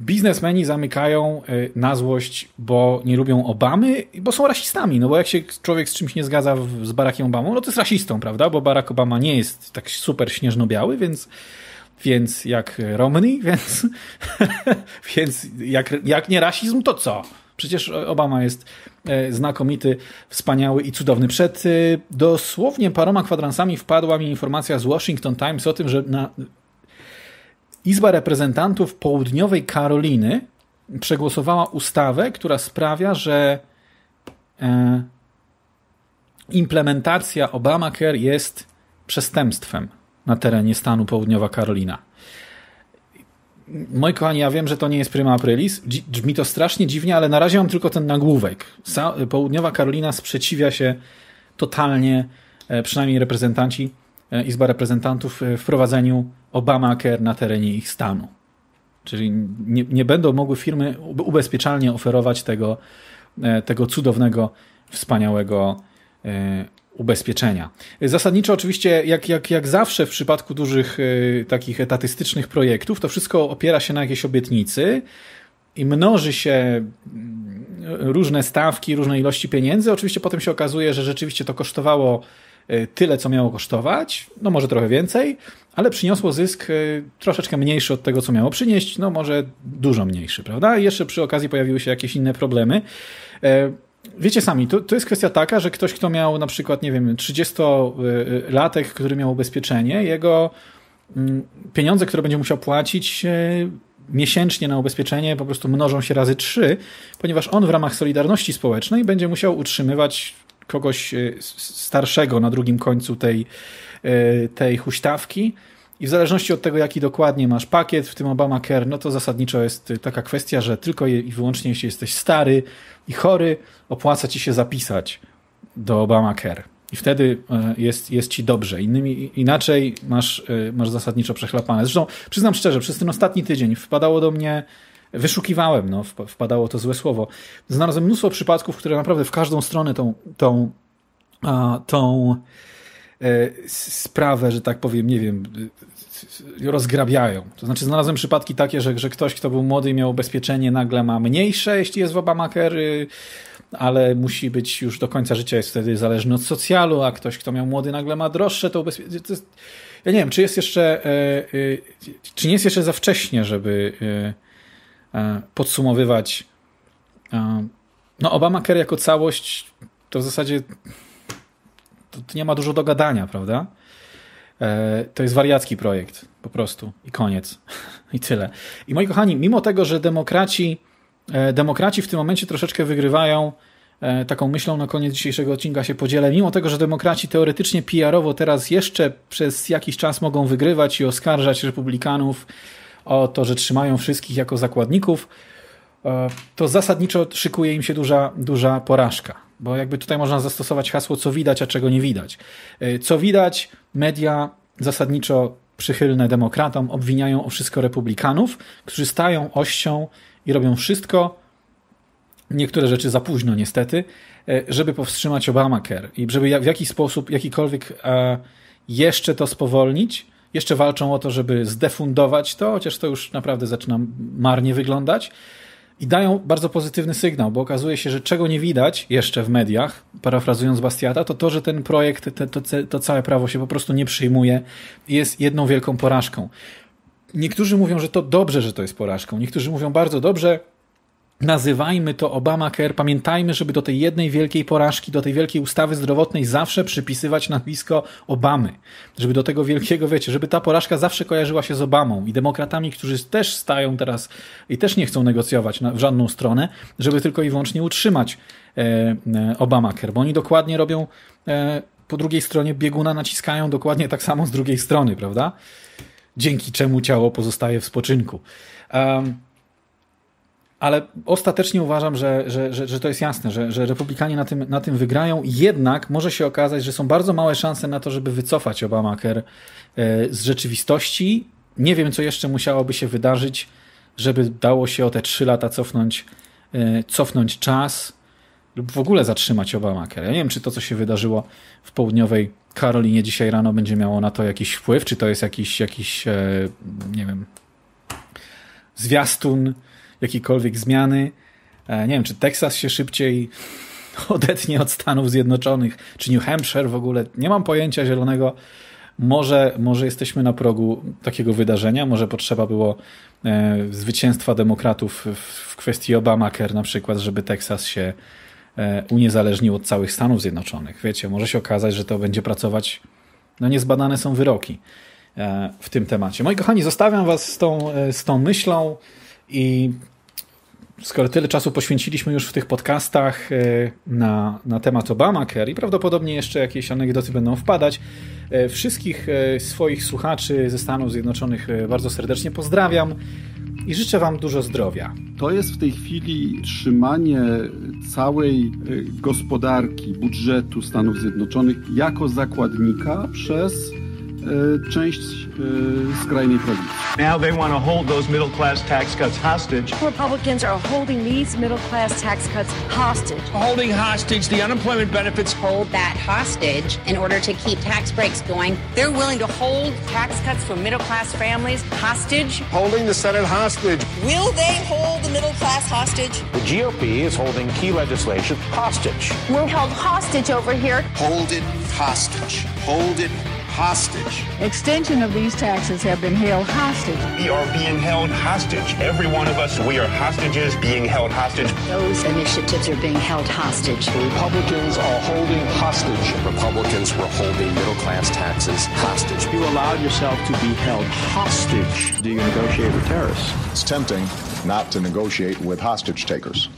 Biznesmeni zamykają y, na złość, bo nie lubią Obamy, bo są rasistami. No bo jak się człowiek z czymś nie zgadza z Barackiem Obamą, no to jest rasistą, prawda? Bo Barack Obama nie jest tak super śnieżno-biały, więc więc jak Romney, więc, więc jak, jak nie rasizm, to co? Przecież Obama jest e, znakomity, wspaniały i cudowny. Przed e, dosłownie paroma kwadransami wpadła mi informacja z Washington Times o tym, że na Izba Reprezentantów Południowej Karoliny przegłosowała ustawę, która sprawia, że e, implementacja Obamacare jest przestępstwem na terenie stanu Południowa Karolina. Moi kochani, ja wiem, że to nie jest prima aprilis. Brzmi to strasznie dziwnie, ale na razie mam tylko ten nagłówek. Południowa Karolina sprzeciwia się totalnie, e, przynajmniej reprezentanci, e, Izba Reprezentantów, e, wprowadzeniu Obamacare na terenie ich stanu. Czyli nie, nie będą mogły firmy ubezpieczalnie oferować tego, tego cudownego, wspaniałego ubezpieczenia. Zasadniczo oczywiście, jak, jak, jak zawsze w przypadku dużych y, takich etatystycznych projektów, to wszystko opiera się na jakiejś obietnicy i mnoży się mm, różne stawki, różne ilości pieniędzy. Oczywiście potem się okazuje, że rzeczywiście to kosztowało e, tyle, co miało kosztować, no może trochę więcej, ale przyniosło zysk e, troszeczkę mniejszy od tego, co miało przynieść, no może dużo mniejszy, prawda? I jeszcze przy okazji pojawiły się jakieś inne problemy. Wiecie sami, to, to jest kwestia taka, że ktoś, kto miał na przykład, nie wiem, 30-latek, który miał ubezpieczenie, jego mm, pieniądze, które będzie musiał płacić e, miesięcznie na ubezpieczenie, po prostu mnożą się razy 3, ponieważ on w ramach Solidarności Społecznej będzie musiał utrzymywać kogoś e, starszego na drugim końcu tej, e, tej huśtawki i w zależności od tego, jaki dokładnie masz pakiet, w tym Obamacare, no to zasadniczo jest y, taka kwestia, że tylko i wyłącznie jeśli jesteś stary i chory, opłaca ci się zapisać do Obamacare. I wtedy e, jest, jest ci dobrze. Innymi, inaczej masz, y, masz zasadniczo przechlapane. Zresztą przyznam szczerze, przez ten ostatni tydzień wpadało do mnie, wyszukiwałem, no, wpadało to złe słowo. Znalazłem mnóstwo przypadków, które naprawdę w każdą stronę tą, tą, tą, tą E, sprawę, że tak powiem, nie wiem, e, rozgrabiają. To znaczy znalazłem przypadki takie, że, że ktoś, kto był młody i miał ubezpieczenie, nagle ma mniejsze, jeśli jest w Obamacare, y, ale musi być już do końca życia, jest wtedy zależny od socjalu, a ktoś, kto miał młody, nagle ma droższe, to ubezpieczenie. Ja nie wiem, czy jest jeszcze, e, czy nie jest jeszcze za wcześnie, żeby podsumowywać no Obamacare jako całość, to w zasadzie to, to nie ma dużo do gadania, prawda? E, to jest wariacki projekt, po prostu. I koniec. I tyle. I moi kochani, mimo tego, że demokraci, e, demokraci w tym momencie troszeczkę wygrywają, e, taką myślą na koniec dzisiejszego odcinka się podzielę. Mimo tego, że demokraci teoretycznie PR-owo teraz jeszcze przez jakiś czas mogą wygrywać i oskarżać republikanów o to, że trzymają wszystkich jako zakładników, to zasadniczo szykuje im się duża, duża porażka bo jakby tutaj można zastosować hasło, co widać, a czego nie widać. E, co widać, media zasadniczo przychylne demokratom obwiniają o wszystko republikanów, którzy stają ością i robią wszystko, niektóre rzeczy za późno niestety, e, żeby powstrzymać Obamacare i żeby w jakiś sposób, jakikolwiek e, jeszcze to spowolnić. Jeszcze walczą o to, żeby zdefundować to, chociaż to już naprawdę zaczyna marnie wyglądać i dają bardzo pozytywny sygnał, bo okazuje się, że czego nie widać jeszcze w mediach, parafrazując Bastiata, to to, że ten projekt, te, to, to całe prawo się po prostu nie przyjmuje jest jedną wielką porażką. Niektórzy mówią, że to dobrze, że to jest porażką. Niektórzy mówią bardzo dobrze, nazywajmy to Obamacare, pamiętajmy, żeby do tej jednej wielkiej porażki, do tej wielkiej ustawy zdrowotnej zawsze przypisywać nazwisko Obamy. Żeby do tego wielkiego, wiecie, żeby ta porażka zawsze kojarzyła się z Obamą i demokratami, którzy też stają teraz i też nie chcą negocjować na, w żadną stronę, żeby tylko i wyłącznie utrzymać e, e, Obamacare, bo oni dokładnie robią e, po drugiej stronie bieguna, naciskają dokładnie tak samo z drugiej strony, prawda? Dzięki czemu ciało pozostaje w spoczynku. Um, ale ostatecznie uważam, że, że, że, że to jest jasne, że, że Republikanie na tym, na tym wygrają. Jednak może się okazać, że są bardzo małe szanse na to, żeby wycofać Obamacare z rzeczywistości. Nie wiem, co jeszcze musiałoby się wydarzyć, żeby dało się o te trzy lata cofnąć, e, cofnąć czas lub w ogóle zatrzymać Obamacare. Ja nie wiem, czy to, co się wydarzyło w południowej Karolinie dzisiaj rano, będzie miało na to jakiś wpływ, czy to jest jakiś, jakiś e, nie wiem, zwiastun jakiekolwiek zmiany. E, nie wiem, czy Teksas się szybciej odetnie od Stanów Zjednoczonych, czy New Hampshire w ogóle. Nie mam pojęcia zielonego. Może, może jesteśmy na progu takiego wydarzenia, może potrzeba było e, zwycięstwa demokratów w, w kwestii Obamacare na przykład, żeby Teksas się e, uniezależnił od całych Stanów Zjednoczonych. Wiecie, może się okazać, że to będzie pracować, no niezbadane są wyroki e, w tym temacie. Moi kochani, zostawiam was z tą, e, z tą myślą i skoro tyle czasu poświęciliśmy już w tych podcastach e, na, na temat Obamacare i prawdopodobnie jeszcze jakieś anegdoty będą wpadać, e, wszystkich e, swoich słuchaczy ze Stanów Zjednoczonych bardzo serdecznie pozdrawiam i życzę Wam dużo zdrowia. To jest w tej chwili trzymanie całej gospodarki, budżetu Stanów Zjednoczonych jako zakładnika przez część skrajnej prawicy. Now they want to hold those middle class tax cuts hostage. Republicans are holding these middle class tax cuts hostage. Holding hostage the unemployment benefits. Hold that hostage in order to keep tax breaks going. They're willing to hold tax cuts for middle class families hostage. Holding the Senate hostage. Will they hold the middle class hostage? The GOP is holding key legislation hostage. We're held hostage over here. Hold it hostage. Hold it hostage. Extension of these taxes have been held hostage. We are being held hostage. Every one of us, we are hostages being held hostage. Those initiatives are being held hostage. The Republicans are holding hostage. Republicans were holding middle class taxes hostage. You allowed yourself to be held hostage. Do you negotiate with terrorists? It's tempting not to negotiate with hostage takers.